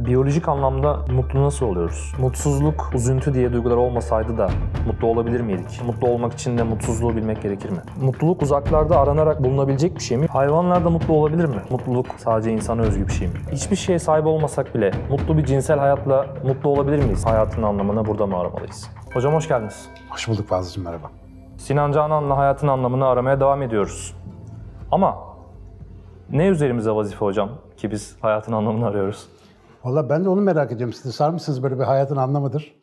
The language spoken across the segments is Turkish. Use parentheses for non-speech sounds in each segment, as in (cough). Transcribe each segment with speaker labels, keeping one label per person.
Speaker 1: Biyolojik anlamda mutlu nasıl oluyoruz? Mutsuzluk, üzüntü diye duygular olmasaydı da mutlu olabilir miydik? Mutlu olmak için de mutsuzluğu bilmek gerekir mi? Mutluluk uzaklarda aranarak bulunabilecek bir şey mi? Hayvanlar da mutlu olabilir mi? Mutluluk sadece insana özgü bir şey mi? Hiçbir şeye sahip olmasak bile mutlu bir cinsel hayatla mutlu olabilir miyiz? Hayatın anlamını burada mı aramalıyız? Hocam hoş geldiniz. Hoş bulduk Fazlıcığım merhaba. Sinan Canan'la hayatın anlamını aramaya devam ediyoruz. Ama ne üzerimize vazife hocam ki biz hayatın anlamını arıyoruz?
Speaker 2: Valla ben de onu merak ediyorum. Siz de sarmışsınız böyle bir hayatın anlamıdır.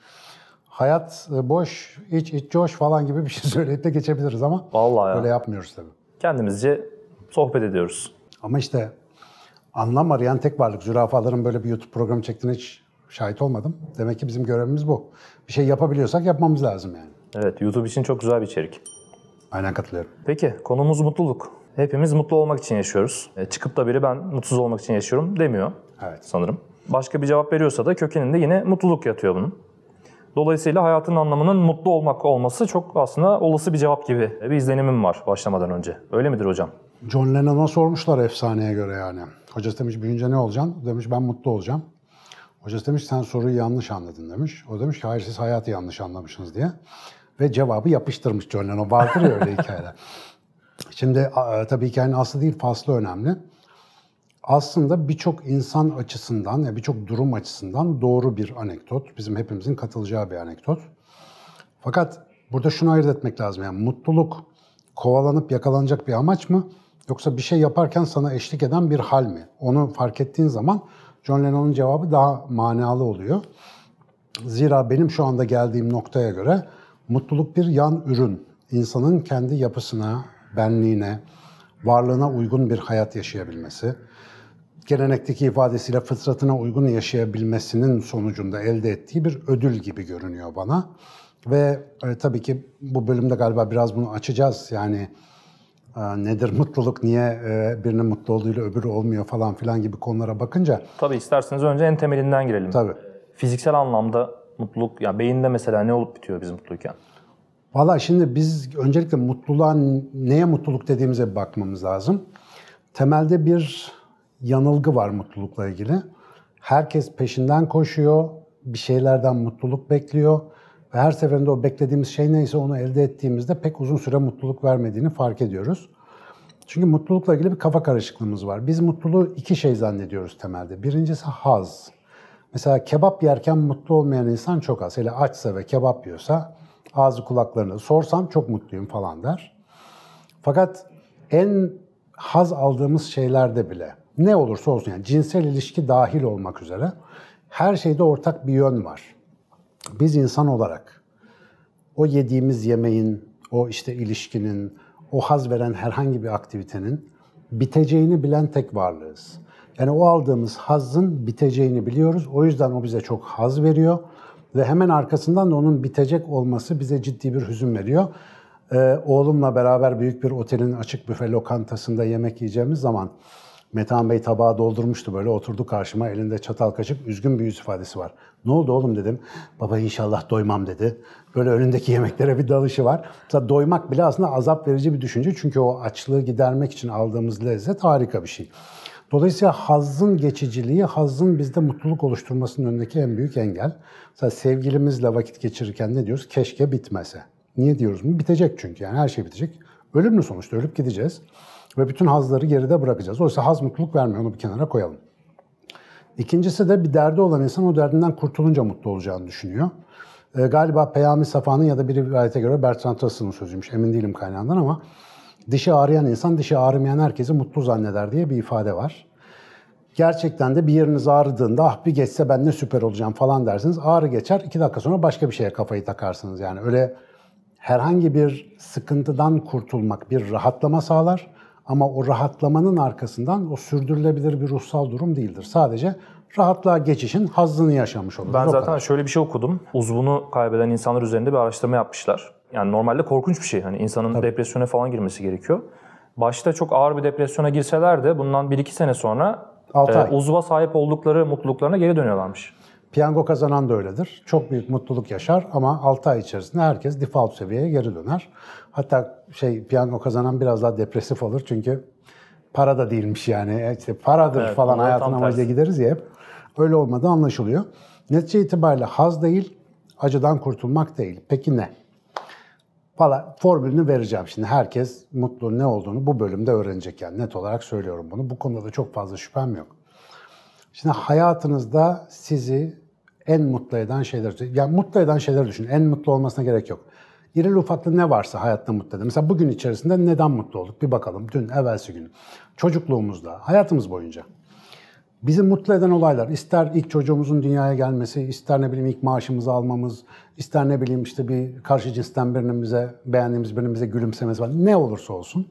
Speaker 2: Hayat e, boş, iç iç coş falan gibi bir şey (laughs) söyleyip de geçebiliriz ama
Speaker 1: Vallahi ya. yapmıyoruz tabii. Kendimizce sohbet ediyoruz.
Speaker 2: Ama işte anlam arayan tek varlık. Zürafaların böyle bir YouTube programı çektiğine hiç şahit olmadım. Demek ki bizim görevimiz bu. Bir şey yapabiliyorsak yapmamız lazım yani.
Speaker 1: Evet, YouTube için çok güzel bir içerik. Aynen katılıyorum. Peki, konumuz mutluluk. Hepimiz mutlu olmak için yaşıyoruz. E, çıkıp da biri ben mutsuz olmak için yaşıyorum demiyor evet. sanırım başka bir cevap veriyorsa da kökeninde yine mutluluk yatıyor bunun. Dolayısıyla hayatın anlamının mutlu olmak olması çok aslında olası bir cevap gibi bir izlenimim var başlamadan önce. Öyle midir hocam?
Speaker 2: John Lennon'a sormuşlar efsaneye göre yani. Hocası demiş büyünce ne olacaksın? Demiş ben mutlu olacağım. Hocası demiş sen soruyu yanlış anladın demiş. O demiş ki hayır siz hayatı yanlış anlamışsınız diye. Ve cevabı yapıştırmış John Lennon. Vardır ya öyle hikayeler. (laughs) Şimdi tabii hikayenin aslı değil faslı önemli aslında birçok insan açısından, yani birçok durum açısından doğru bir anekdot. Bizim hepimizin katılacağı bir anekdot. Fakat burada şunu ayırt etmek lazım. Yani mutluluk kovalanıp yakalanacak bir amaç mı? Yoksa bir şey yaparken sana eşlik eden bir hal mi? Onu fark ettiğin zaman John Lennon'un cevabı daha manalı oluyor. Zira benim şu anda geldiğim noktaya göre mutluluk bir yan ürün. İnsanın kendi yapısına, benliğine, varlığına uygun bir hayat yaşayabilmesi gelenekteki ifadesiyle fıtratına uygun yaşayabilmesinin sonucunda elde ettiği bir ödül gibi görünüyor bana. Ve e, tabii ki bu bölümde galiba biraz bunu açacağız. Yani e, nedir mutluluk, niye e, birinin mutlu olduğuyla öbürü olmuyor falan filan gibi konulara bakınca.
Speaker 1: Tabii isterseniz önce en temelinden girelim. Tabii. Fiziksel anlamda mutluluk, ya yani beyinde mesela ne olup bitiyor biz mutluyken?
Speaker 2: Valla şimdi biz öncelikle mutluluğa neye mutluluk dediğimize bakmamız lazım. Temelde bir yanılgı var mutlulukla ilgili. Herkes peşinden koşuyor, bir şeylerden mutluluk bekliyor ve her seferinde o beklediğimiz şey neyse onu elde ettiğimizde pek uzun süre mutluluk vermediğini fark ediyoruz. Çünkü mutlulukla ilgili bir kafa karışıklığımız var. Biz mutluluğu iki şey zannediyoruz temelde. Birincisi haz. Mesela kebap yerken mutlu olmayan insan çok az. Hele açsa ve kebap yiyorsa ağzı kulaklarını sorsam çok mutluyum falan der. Fakat en haz aldığımız şeylerde bile ne olursa olsun yani cinsel ilişki dahil olmak üzere her şeyde ortak bir yön var. Biz insan olarak o yediğimiz yemeğin, o işte ilişkinin, o haz veren herhangi bir aktivitenin biteceğini bilen tek varlığız. Yani o aldığımız hazın biteceğini biliyoruz. O yüzden o bize çok haz veriyor ve hemen arkasından da onun bitecek olması bize ciddi bir hüzün veriyor. Ee, oğlumla beraber büyük bir otelin açık büfe lokantasında yemek yiyeceğimiz zaman Metan Bey tabağı doldurmuştu böyle oturdu karşıma elinde çatal kaşık üzgün bir yüz ifadesi var. Ne oldu oğlum dedim. Baba inşallah doymam dedi. Böyle önündeki (laughs) yemeklere bir dalışı var. Mesela doymak bile aslında azap verici bir düşünce. Çünkü o açlığı gidermek için aldığımız lezzet harika bir şey. Dolayısıyla hazın geçiciliği, hazın bizde mutluluk oluşturmasının önündeki en büyük engel. Mesela sevgilimizle vakit geçirirken ne diyoruz? Keşke bitmese. Niye diyoruz bunu? Bitecek çünkü yani her şey bitecek. Ölümlü sonuçta ölüp gideceğiz ve bütün hazları geride bırakacağız. Oysa haz mutluluk vermiyor, onu bir kenara koyalım. İkincisi de bir derdi olan insan o derdinden kurtulunca mutlu olacağını düşünüyor. E, galiba Peyami Safa'nın ya da bir rivayete göre Bertrand Russell'ın sözüymüş, emin değilim kaynağından ama dişi ağrıyan insan dişi ağrımayan herkesi mutlu zanneder diye bir ifade var. Gerçekten de bir yeriniz ağrıdığında ah bir geçse ben ne süper olacağım falan dersiniz. Ağrı geçer iki dakika sonra başka bir şeye kafayı takarsınız. Yani öyle herhangi bir sıkıntıdan kurtulmak bir rahatlama sağlar. Ama o rahatlamanın arkasından o sürdürülebilir bir ruhsal durum değildir. Sadece rahatlığa geçişin hazzını
Speaker 1: yaşamış olur. Ben zaten kadar. şöyle bir şey okudum. Uzvunu kaybeden insanlar üzerinde bir araştırma yapmışlar. Yani normalde korkunç bir şey. Hani insanın Tabii. depresyona falan girmesi gerekiyor. Başta çok ağır bir depresyona girseler de bundan 1-2 sene sonra e, uzva sahip oldukları mutluluklarına geri dönüyorlarmış.
Speaker 2: Piyango kazanan da öyledir. Çok büyük mutluluk yaşar ama 6 ay içerisinde herkes default seviyeye geri döner. Hatta şey piyango kazanan biraz daha depresif olur çünkü para da değilmiş yani. E, işte paradır evet, falan hayatın amacıyla gideriz ya hep. Öyle olmadı anlaşılıyor. Netice itibariyle haz değil, acıdan kurtulmak değil. Peki ne? Valla formülünü vereceğim şimdi. Herkes mutlu ne olduğunu bu bölümde öğrenecek yani net olarak söylüyorum bunu. Bu konuda da çok fazla şüphem yok. Şimdi hayatınızda sizi en mutlu eden şeyler. Ya mutlu eden şeyler düşün. En mutlu olmasına gerek yok. İril ufaklı ne varsa hayatta mutlu eder. Mesela bugün içerisinde neden mutlu olduk? Bir bakalım. Dün, evvelsi gün. Çocukluğumuzda, hayatımız boyunca. Bizi mutlu eden olaylar, ister ilk çocuğumuzun dünyaya gelmesi, ister ne bileyim ilk maaşımızı almamız, ister ne bileyim işte bir karşı cinsten birinin bize, beğendiğimiz birinin bize gülümsemesi falan, ne olursa olsun.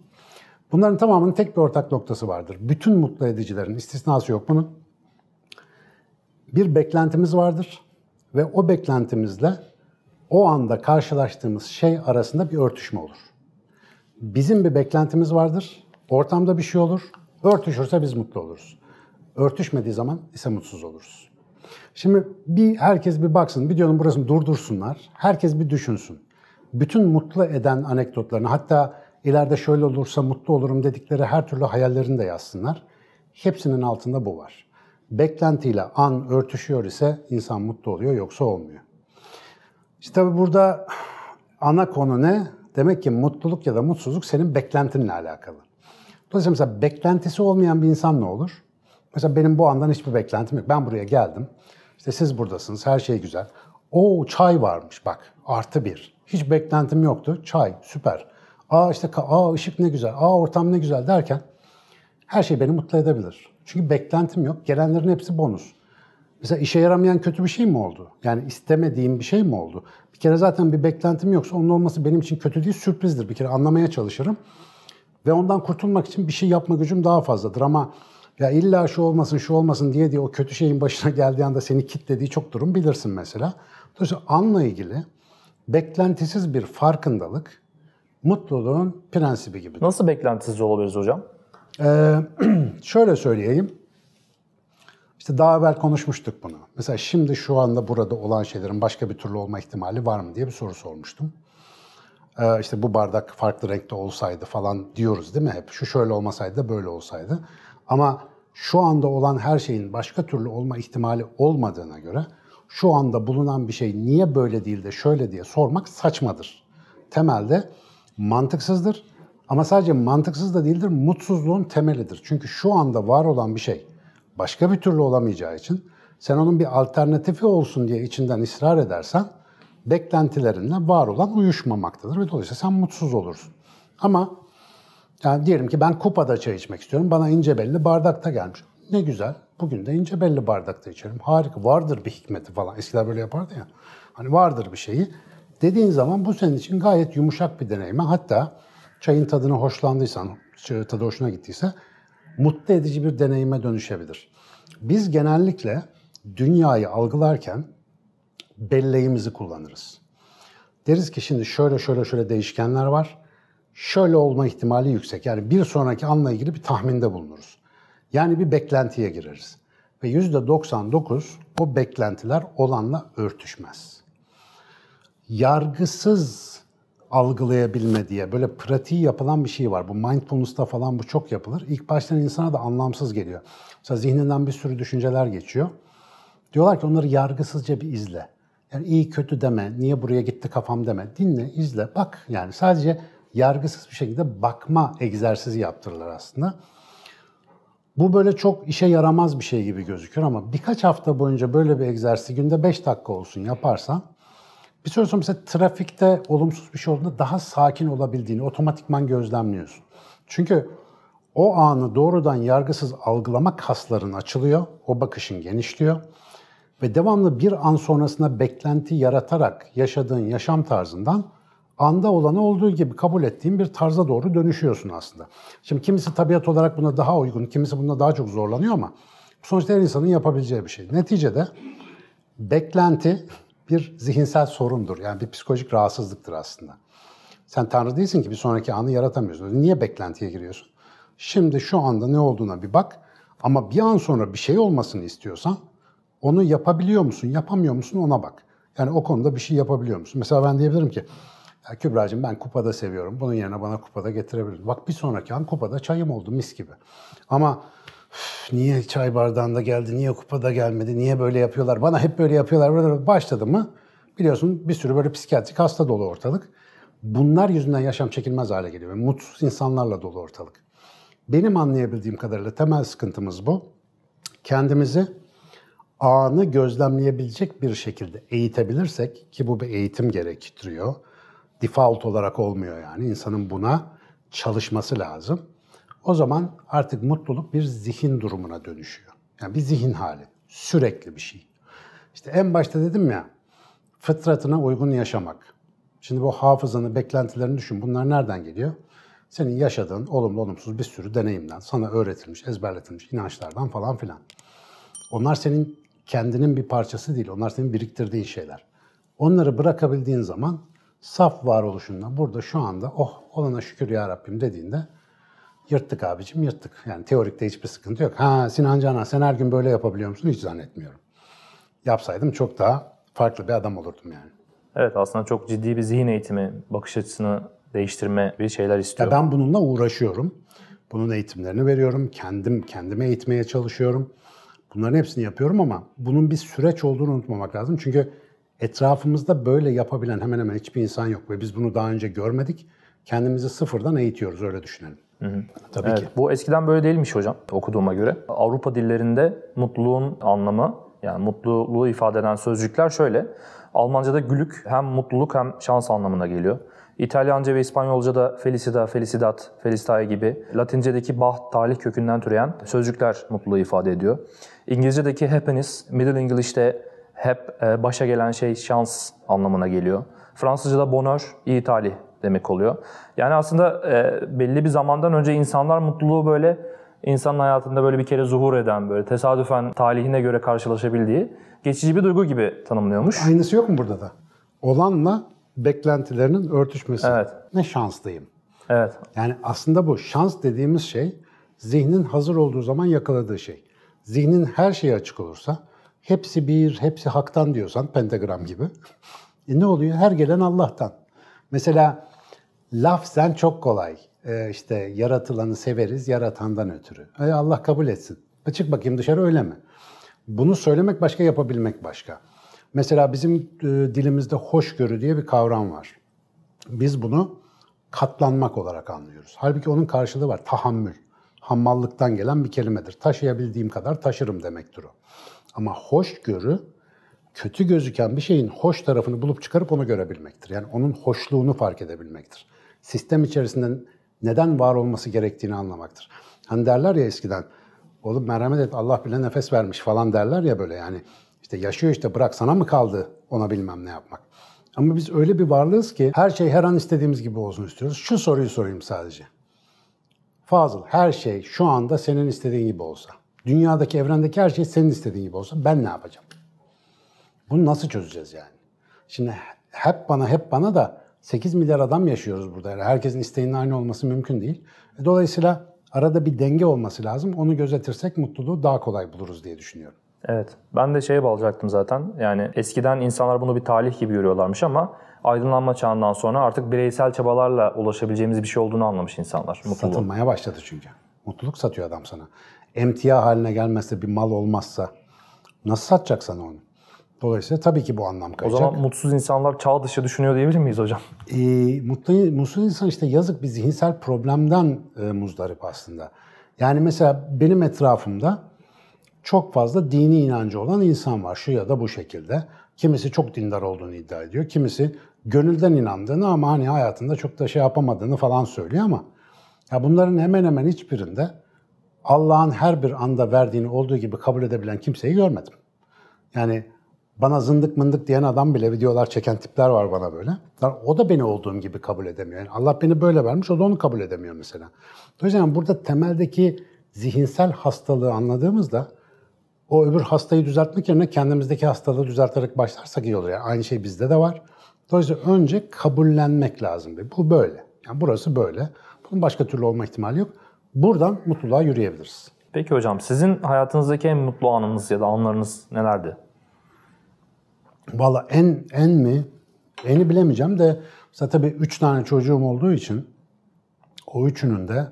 Speaker 2: Bunların tamamının tek bir ortak noktası vardır. Bütün mutlu edicilerin istisnası yok bunun bir beklentimiz vardır ve o beklentimizle o anda karşılaştığımız şey arasında bir örtüşme olur. Bizim bir beklentimiz vardır, ortamda bir şey olur, örtüşürse biz mutlu oluruz. Örtüşmediği zaman ise mutsuz oluruz. Şimdi bir herkes bir baksın, videonun burasını durdursunlar, herkes bir düşünsün. Bütün mutlu eden anekdotlarını, hatta ileride şöyle olursa mutlu olurum dedikleri her türlü hayallerini de yazsınlar. Hepsinin altında bu var beklentiyle an örtüşüyor ise insan mutlu oluyor yoksa olmuyor. İşte tabii burada ana konu ne? Demek ki mutluluk ya da mutsuzluk senin beklentinle alakalı. Dolayısıyla mesela beklentisi olmayan bir insan ne olur? Mesela benim bu andan hiçbir beklentim yok. Ben buraya geldim. İşte siz buradasınız, her şey güzel. O çay varmış bak, artı bir. Hiç beklentim yoktu. Çay, süper. Aa işte aa ışık ne güzel, aa ortam ne güzel derken her şey beni mutlu edebilir. Çünkü beklentim yok. Gelenlerin hepsi bonus. Mesela işe yaramayan kötü bir şey mi oldu? Yani istemediğim bir şey mi oldu? Bir kere zaten bir beklentim yoksa onun olması benim için kötü değil, sürprizdir. Bir kere anlamaya çalışırım. Ve ondan kurtulmak için bir şey yapma gücüm daha fazladır ama ya illa şu olmasın, şu olmasın diye diye o kötü şeyin başına (laughs) geldiği anda seni kitlediği çok durum bilirsin mesela. Dolayısıyla anla ilgili beklentisiz bir farkındalık mutluluğun prensibi gibi.
Speaker 1: Nasıl beklentisiz olabiliriz hocam?
Speaker 2: Ee, (clears throat) şöyle söyleyeyim. İşte daha evvel konuşmuştuk bunu. Mesela şimdi şu anda burada olan şeylerin başka bir türlü olma ihtimali var mı diye bir soru sormuştum. Ee, işte bu bardak farklı renkte olsaydı falan diyoruz değil mi hep? Şu şöyle olmasaydı böyle olsaydı. Ama şu anda olan her şeyin başka türlü olma ihtimali olmadığına göre şu anda bulunan bir şey niye böyle değil de şöyle diye sormak saçmadır. Temelde mantıksızdır ama sadece mantıksız da değildir, mutsuzluğun temelidir. Çünkü şu anda var olan bir şey başka bir türlü olamayacağı için sen onun bir alternatifi olsun diye içinden ısrar edersen beklentilerinle var olan uyuşmamaktadır ve dolayısıyla sen mutsuz olursun. Ama yani diyelim ki ben kupada çay içmek istiyorum. Bana ince belli bardakta gelmiş. Ne güzel. Bugün de ince belli bardakta içerim. Harika. Vardır bir hikmeti falan. Eskiler böyle yapardı ya. Hani vardır bir şeyi. Dediğin zaman bu senin için gayet yumuşak bir deneyim. Hatta çayın tadını hoşlandıysan, hani tadı hoşuna gittiyse mutlu edici bir deneyime dönüşebilir. Biz genellikle dünyayı algılarken belleğimizi kullanırız. Deriz ki şimdi şöyle şöyle şöyle değişkenler var. Şöyle olma ihtimali yüksek. Yani bir sonraki anla ilgili bir tahminde bulunuruz. Yani bir beklentiye gireriz. Ve %99 o beklentiler olanla örtüşmez. Yargısız algılayabilme diye böyle pratiği yapılan bir şey var. Bu mindfulness'ta falan bu çok yapılır. İlk baştan insana da anlamsız geliyor. Mesela zihninden bir sürü düşünceler geçiyor. Diyorlar ki onları yargısızca bir izle. Yani iyi kötü deme, niye buraya gitti kafam deme. Dinle, izle, bak. Yani sadece yargısız bir şekilde bakma egzersizi yaptırırlar aslında. Bu böyle çok işe yaramaz bir şey gibi gözüküyor ama birkaç hafta boyunca böyle bir egzersizi günde 5 dakika olsun yaparsan bir süre sonra mesela trafikte olumsuz bir şey olduğunda daha sakin olabildiğini otomatikman gözlemliyorsun. Çünkü o anı doğrudan yargısız algılama kasların açılıyor, o bakışın genişliyor ve devamlı bir an sonrasında beklenti yaratarak yaşadığın yaşam tarzından anda olanı olduğu gibi kabul ettiğin bir tarza doğru dönüşüyorsun aslında. Şimdi kimisi tabiat olarak buna daha uygun, kimisi buna daha çok zorlanıyor ama sonuçta her insanın yapabileceği bir şey. Neticede beklenti bir zihinsel sorundur. Yani bir psikolojik rahatsızlıktır aslında. Sen Tanrı değilsin ki bir sonraki anı yaratamıyorsun. Niye beklentiye giriyorsun? Şimdi şu anda ne olduğuna bir bak ama bir an sonra bir şey olmasını istiyorsan onu yapabiliyor musun, yapamıyor musun ona bak. Yani o konuda bir şey yapabiliyor musun? Mesela ben diyebilirim ki ya Kübra'cığım ben kupada seviyorum. Bunun yerine bana kupada getirebiliriz. Bak bir sonraki an kupada çayım oldu mis gibi. Ama niye çay bardağında geldi, niye kupada gelmedi, niye böyle yapıyorlar, bana hep böyle yapıyorlar. Başladı mı biliyorsun bir sürü böyle psikiyatrik hasta dolu ortalık. Bunlar yüzünden yaşam çekilmez hale geliyor. Mutsuz insanlarla dolu ortalık. Benim anlayabildiğim kadarıyla temel sıkıntımız bu. Kendimizi anı gözlemleyebilecek bir şekilde eğitebilirsek ki bu bir eğitim gerektiriyor. Default olarak olmuyor yani. insanın buna çalışması lazım o zaman artık mutluluk bir zihin durumuna dönüşüyor. Yani bir zihin hali. Sürekli bir şey. İşte en başta dedim ya fıtratına uygun yaşamak. Şimdi bu hafızanı, beklentilerini düşün. Bunlar nereden geliyor? Senin yaşadığın olumlu olumsuz bir sürü deneyimden, sana öğretilmiş, ezberletilmiş inançlardan falan filan. Onlar senin kendinin bir parçası değil. Onlar senin biriktirdiğin şeyler. Onları bırakabildiğin zaman saf varoluşunda, burada şu anda oh olana şükür ya Rabbim dediğinde Yırttık abicim yırttık. Yani teorikte hiçbir sıkıntı yok. Ha Sinan Canan sen her gün böyle yapabiliyor musun? Hiç zannetmiyorum.
Speaker 1: Yapsaydım çok daha farklı bir adam olurdum yani. Evet aslında çok ciddi bir zihin eğitimi, bakış açısını değiştirme bir şeyler istiyor. Ya
Speaker 2: ben bununla uğraşıyorum. Bunun eğitimlerini veriyorum. Kendim kendime eğitmeye çalışıyorum. Bunların hepsini yapıyorum ama bunun bir süreç olduğunu unutmamak lazım. Çünkü etrafımızda böyle yapabilen hemen hemen hiçbir insan yok ve biz
Speaker 1: bunu daha önce görmedik. Kendimizi sıfırdan eğitiyoruz öyle düşünelim. Hı hı. Tabii evet, ki. Bu eskiden böyle değilmiş hocam okuduğuma göre. Avrupa dillerinde mutluluğun anlamı yani mutluluğu ifade eden sözcükler şöyle. Almanca'da gülük hem mutluluk hem şans anlamına geliyor. İtalyanca ve İspanyolca'da felicida, felicidad, felicitae gibi Latince'deki baht, talih kökünden türeyen sözcükler mutluluğu ifade ediyor. İngilizce'deki happiness, Middle English'te hep e, başa gelen şey şans anlamına geliyor. Fransızca'da bonheur, iyi talih demek oluyor. Yani aslında e, belli bir zamandan önce insanlar mutluluğu böyle insanın hayatında böyle bir kere zuhur eden böyle tesadüfen talihine göre karşılaşabildiği geçici bir duygu gibi tanımlıyormuş.
Speaker 2: Aynısı yok mu burada da? Olanla beklentilerinin örtüşmesi. Evet. Ne şanslıyım. Evet. Yani aslında bu şans dediğimiz şey zihnin hazır olduğu zaman yakaladığı şey. Zihnin her şeye açık olursa hepsi bir, hepsi haktan diyorsan pentagram gibi. E ne oluyor? Her gelen Allah'tan. Mesela lafzen çok kolay. E, işte yaratılanı severiz, yaratandan ötürü. E, Allah kabul etsin. E, çık bakayım dışarı öyle mi? Bunu söylemek başka, yapabilmek başka. Mesela bizim e, dilimizde hoşgörü diye bir kavram var. Biz bunu katlanmak olarak anlıyoruz. Halbuki onun karşılığı var. Tahammül. Hammallıktan gelen bir kelimedir. Taşıyabildiğim kadar taşırım demektir o. Ama hoşgörü kötü gözüken bir şeyin hoş tarafını bulup çıkarıp onu görebilmektir. Yani onun hoşluğunu fark edebilmektir sistem içerisinde neden var olması gerektiğini anlamaktır. Hani derler ya eskiden, oğlum merhamet et Allah bile nefes vermiş falan derler ya böyle yani. işte yaşıyor işte bırak sana mı kaldı ona bilmem ne yapmak. Ama biz öyle bir varlığız ki her şey her an istediğimiz gibi olsun istiyoruz. Şu soruyu sorayım sadece. Fazıl her şey şu anda senin istediğin gibi olsa. Dünyadaki, evrendeki her şey senin istediğin gibi olsa ben ne yapacağım? Bunu nasıl çözeceğiz yani? Şimdi hep bana hep bana da 8 milyar adam yaşıyoruz burada. Yani herkesin isteğinin aynı olması mümkün değil. E, dolayısıyla arada bir denge olması lazım. Onu gözetirsek mutluluğu daha kolay buluruz diye düşünüyorum.
Speaker 1: Evet. Ben de şeye bağlayacaktım zaten. Yani eskiden insanlar bunu bir talih gibi görüyorlarmış ama aydınlanma çağından sonra artık bireysel çabalarla ulaşabileceğimiz bir şey olduğunu anlamış insanlar. Mutluluğu. Satılmaya başladı çünkü. Mutluluk
Speaker 2: satıyor adam sana. Emtia haline gelmezse bir mal olmazsa nasıl satacaksan onu? Dolayısıyla tabii ki bu anlam kayacak. O zaman
Speaker 1: mutsuz insanlar çağ dışı düşünüyor diyebilir miyiz hocam?
Speaker 2: E, mutlu, mutsuz insan işte yazık bir zihinsel problemden e, muzdarip aslında. Yani mesela benim etrafımda çok fazla dini inancı olan insan var şu ya da bu şekilde. Kimisi çok dindar olduğunu iddia ediyor. Kimisi gönülden inandığını ama hani hayatında çok da şey yapamadığını falan söylüyor ama ya bunların hemen hemen hiçbirinde Allah'ın her bir anda verdiğini olduğu gibi kabul edebilen kimseyi görmedim. Yani bana zındık mındık diyen adam bile videolar çeken tipler var bana böyle. O da beni olduğum gibi kabul edemiyor. Yani Allah beni böyle vermiş, o da onu kabul edemiyor mesela. O yüzden burada temeldeki zihinsel hastalığı anladığımızda o öbür hastayı düzeltmek yerine kendimizdeki hastalığı düzelterek başlarsak iyi olur. Yani aynı şey bizde de var. Dolayısıyla önce kabullenmek lazım. Bu böyle. Yani burası böyle. Bunun başka türlü olma ihtimali yok. Buradan mutluluğa
Speaker 1: yürüyebiliriz. Peki hocam sizin hayatınızdaki en mutlu anınız ya da anlarınız nelerdi?
Speaker 2: Valla en en mi? Eni bilemeyeceğim de mesela tabii üç tane çocuğum olduğu için o üçünün de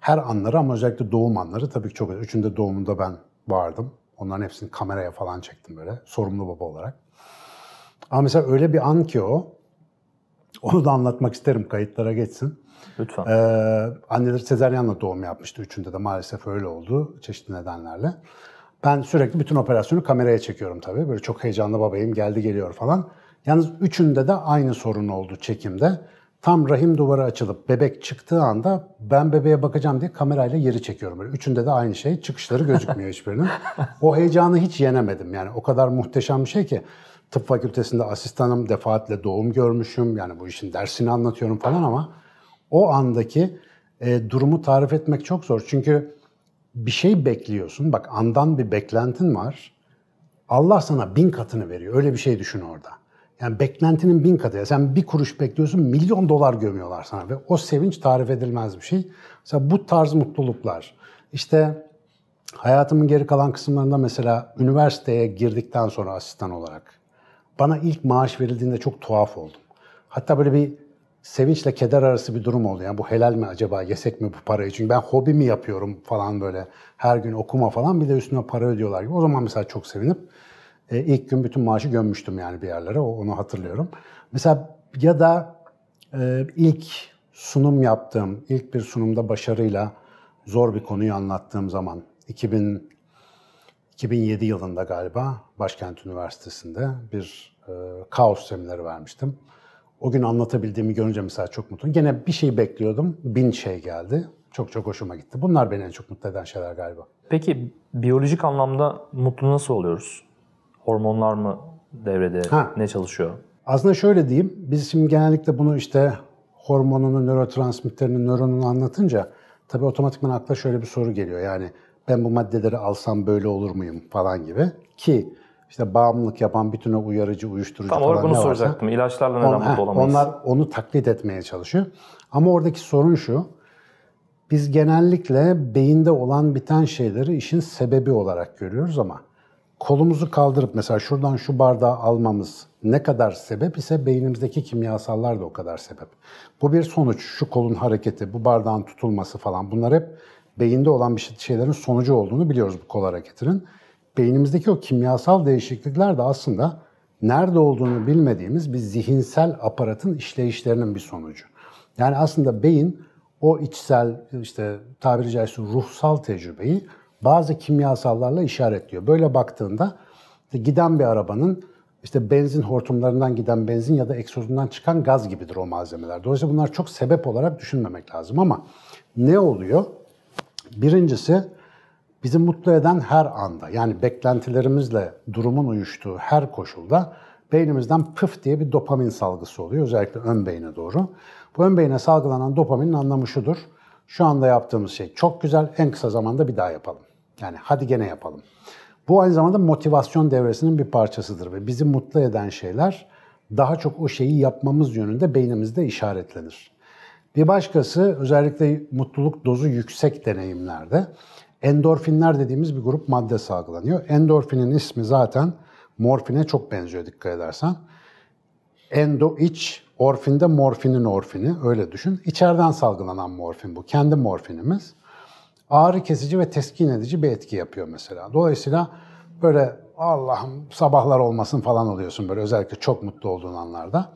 Speaker 2: her anları ama özellikle doğum anları tabii ki çok önemli. Üçünde doğumunda ben vardım. Onların hepsini kameraya falan çektim böyle sorumlu baba olarak. Ama mesela öyle bir an ki o. Onu da anlatmak isterim kayıtlara geçsin. Lütfen. Ee, anneleri sezeryanla doğum yapmıştı. Üçünde de maalesef öyle oldu çeşitli nedenlerle. Ben sürekli bütün operasyonu kameraya çekiyorum tabii. Böyle çok heyecanlı babayım geldi geliyor falan. Yalnız üçünde de aynı sorun oldu çekimde. Tam rahim duvarı açılıp bebek çıktığı anda ben bebeğe bakacağım diye kamerayla yeri çekiyorum. Böyle üçünde de aynı şey. Çıkışları gözükmüyor hiçbirinin. O heyecanı hiç yenemedim. Yani o kadar muhteşem bir şey ki. Tıp fakültesinde asistanım defaatle doğum görmüşüm. Yani bu işin dersini anlatıyorum falan ama o andaki e, durumu tarif etmek çok zor. Çünkü bir şey bekliyorsun. Bak andan bir beklentin var. Allah sana bin katını veriyor. Öyle bir şey düşün orada. Yani beklentinin bin katı. Ya sen bir kuruş bekliyorsun milyon dolar gömüyorlar sana. Ve o sevinç tarif edilmez bir şey. Mesela bu tarz mutluluklar. İşte hayatımın geri kalan kısımlarında mesela üniversiteye girdikten sonra asistan olarak bana ilk maaş verildiğinde çok tuhaf oldum. Hatta böyle bir sevinçle keder arası bir durum oluyor. Yani bu helal mi acaba yesek mi bu parayı? Çünkü ben hobi mi yapıyorum falan böyle her gün okuma falan bir de üstüne para ödüyorlar gibi. O zaman mesela çok sevinip e, ilk gün bütün maaşı gömmüştüm yani bir yerlere onu hatırlıyorum. Mesela ya da e, ilk sunum yaptığım, ilk bir sunumda başarıyla zor bir konuyu anlattığım zaman 2000 2007 yılında galiba Başkent Üniversitesi'nde bir e, kaos semineri vermiştim. O gün anlatabildiğimi görünce mesela çok mutlu. Gene bir şey bekliyordum. Bin şey geldi. Çok çok hoşuma gitti. Bunlar beni en çok
Speaker 1: mutlu eden şeyler galiba. Peki biyolojik anlamda mutlu nasıl oluyoruz? Hormonlar mı devrede? Ha. Ne çalışıyor?
Speaker 2: Aslında şöyle diyeyim. Biz şimdi genellikle bunu işte hormonunu, nörotransmitterini, nöronunu anlatınca tabii otomatikman akla şöyle bir soru geliyor. Yani ben bu maddeleri alsam böyle olur muyum falan gibi. Ki işte bağımlılık yapan bütün o uyarıcı, uyuşturucu Tam falan olarak bunu ne soracaktım.
Speaker 1: İlaçlarla neden on, mutlu olamayız? Onlar
Speaker 2: onu taklit etmeye çalışıyor. Ama oradaki sorun şu. Biz genellikle beyinde olan biten şeyleri işin sebebi olarak görüyoruz ama kolumuzu kaldırıp mesela şuradan şu bardağı almamız ne kadar sebep ise beynimizdeki kimyasallar da o kadar sebep. Bu bir sonuç. Şu kolun hareketi, bu bardağın tutulması falan bunlar hep beyinde olan bir şey- şeylerin sonucu olduğunu biliyoruz bu kol hareketinin beynimizdeki o kimyasal değişiklikler de aslında nerede olduğunu bilmediğimiz bir zihinsel aparatın işleyişlerinin bir sonucu. Yani aslında beyin o içsel işte tabiri caizse ruhsal tecrübeyi bazı kimyasallarla işaretliyor. Böyle baktığında giden bir arabanın işte benzin hortumlarından giden benzin ya da egzozundan çıkan gaz gibidir o malzemeler. Dolayısıyla bunlar çok sebep olarak düşünmemek lazım ama ne oluyor? Birincisi bizi mutlu eden her anda yani beklentilerimizle durumun uyuştuğu her koşulda beynimizden pıf diye bir dopamin salgısı oluyor özellikle ön beyne doğru. Bu ön beyne salgılanan dopaminin anlamı şudur. Şu anda yaptığımız şey çok güzel en kısa zamanda bir daha yapalım. Yani hadi gene yapalım. Bu aynı zamanda motivasyon devresinin bir parçasıdır ve bizi mutlu eden şeyler daha çok o şeyi yapmamız yönünde beynimizde işaretlenir. Bir başkası özellikle mutluluk dozu yüksek deneyimlerde endorfinler dediğimiz bir grup madde salgılanıyor. Endorfinin ismi zaten morfine çok benziyor dikkat edersen. Endo iç, orfinde morfinin orfini öyle düşün. İçeriden salgılanan morfin bu. Kendi morfinimiz. Ağrı kesici ve teskin edici bir etki yapıyor mesela. Dolayısıyla böyle Allah'ım sabahlar olmasın falan oluyorsun böyle özellikle çok mutlu olduğun anlarda.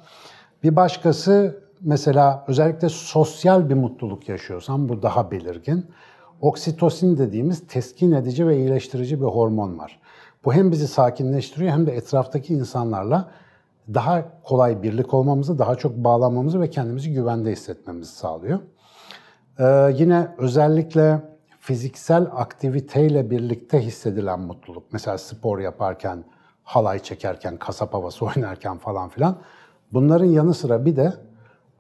Speaker 2: Bir başkası mesela özellikle sosyal bir mutluluk yaşıyorsan bu daha belirgin oksitosin dediğimiz teskin edici ve iyileştirici bir hormon var. Bu hem bizi sakinleştiriyor hem de etraftaki insanlarla daha kolay birlik olmamızı, daha çok bağlanmamızı ve kendimizi güvende hissetmemizi sağlıyor. Ee, yine özellikle fiziksel aktiviteyle birlikte hissedilen mutluluk. Mesela spor yaparken, halay çekerken, kasap havası (laughs) oynarken falan filan. Bunların yanı sıra bir de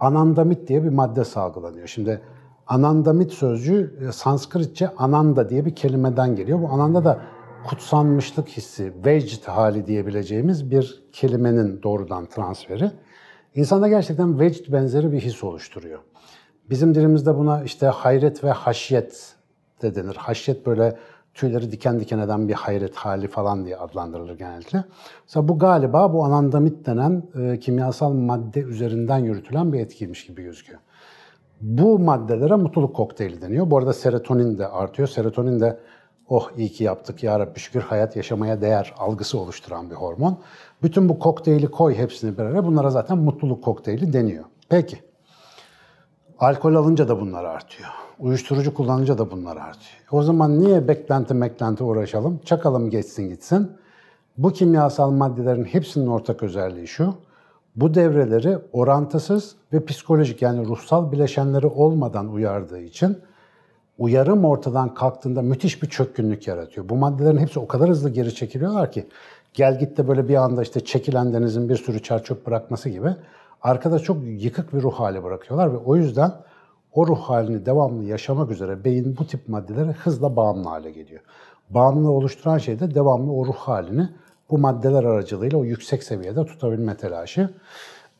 Speaker 2: anandamit diye bir madde salgılanıyor. Şimdi Anandamit sözcüğü e, Sanskritçe ananda diye bir kelimeden geliyor. Bu ananda da kutsanmışlık hissi, vecd hali diyebileceğimiz bir kelimenin doğrudan transferi. İnsanda gerçekten vecd benzeri bir his oluşturuyor. Bizim dilimizde buna işte hayret ve haşyet de denir. Haşyet böyle tüyleri diken diken eden bir hayret hali falan diye adlandırılır genellikle. Mesela bu galiba bu anandamit denen e, kimyasal madde üzerinden yürütülen bir etkiymiş gibi gözüküyor. Bu maddelere mutluluk kokteyli deniyor. Bu arada serotonin de artıyor. Serotonin de oh iyi ki yaptık ya Rabbi şükür hayat yaşamaya değer algısı oluşturan bir hormon. Bütün bu kokteyli koy hepsini bir araya bunlara zaten mutluluk kokteyli deniyor. Peki alkol alınca da bunlar artıyor. Uyuşturucu kullanınca da bunlar artıyor. O zaman niye beklenti beklenti uğraşalım? Çakalım geçsin gitsin. Bu kimyasal maddelerin hepsinin ortak özelliği şu bu devreleri orantısız ve psikolojik yani ruhsal bileşenleri olmadan uyardığı için uyarım ortadan kalktığında müthiş bir çökkünlük yaratıyor. Bu maddelerin hepsi o kadar hızlı geri çekiliyorlar ki gel git de böyle bir anda işte çekilen denizin bir sürü çerçöp bırakması gibi arkada çok yıkık bir ruh hali bırakıyorlar ve o yüzden o ruh halini devamlı yaşamak üzere beyin bu tip maddelere hızla bağımlı hale geliyor. Bağımlı oluşturan şey de devamlı o ruh halini bu maddeler aracılığıyla o yüksek seviyede tutabilme telaşı.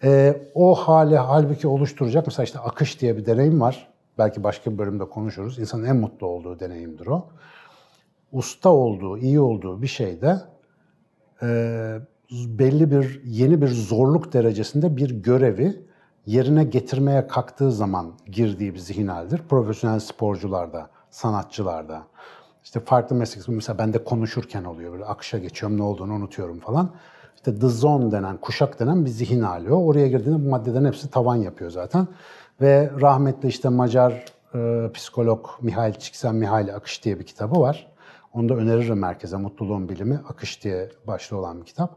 Speaker 2: E, o hali halbuki oluşturacak mesela işte akış diye bir deneyim var. Belki başka bir bölümde konuşuruz. İnsanın en mutlu olduğu deneyimdir o. Usta olduğu, iyi olduğu bir şeyde e, belli bir yeni bir zorluk derecesinde bir görevi yerine getirmeye kalktığı zaman girdiği bir zihin halidir. Profesyonel sporcularda, sanatçılarda. İşte farklı meslek, mesela ben de konuşurken oluyor böyle akışa geçiyorum ne olduğunu unutuyorum falan. İşte the zone denen, kuşak denen bir zihin hali o. Oraya girdiğinde bu maddelerin hepsi tavan yapıyor zaten. Ve rahmetli işte Macar e, psikolog Mihail Çiksen Mihail Akış diye bir kitabı var. Onu da öneririm merkeze Mutluluğun Bilimi Akış diye başlı olan bir kitap.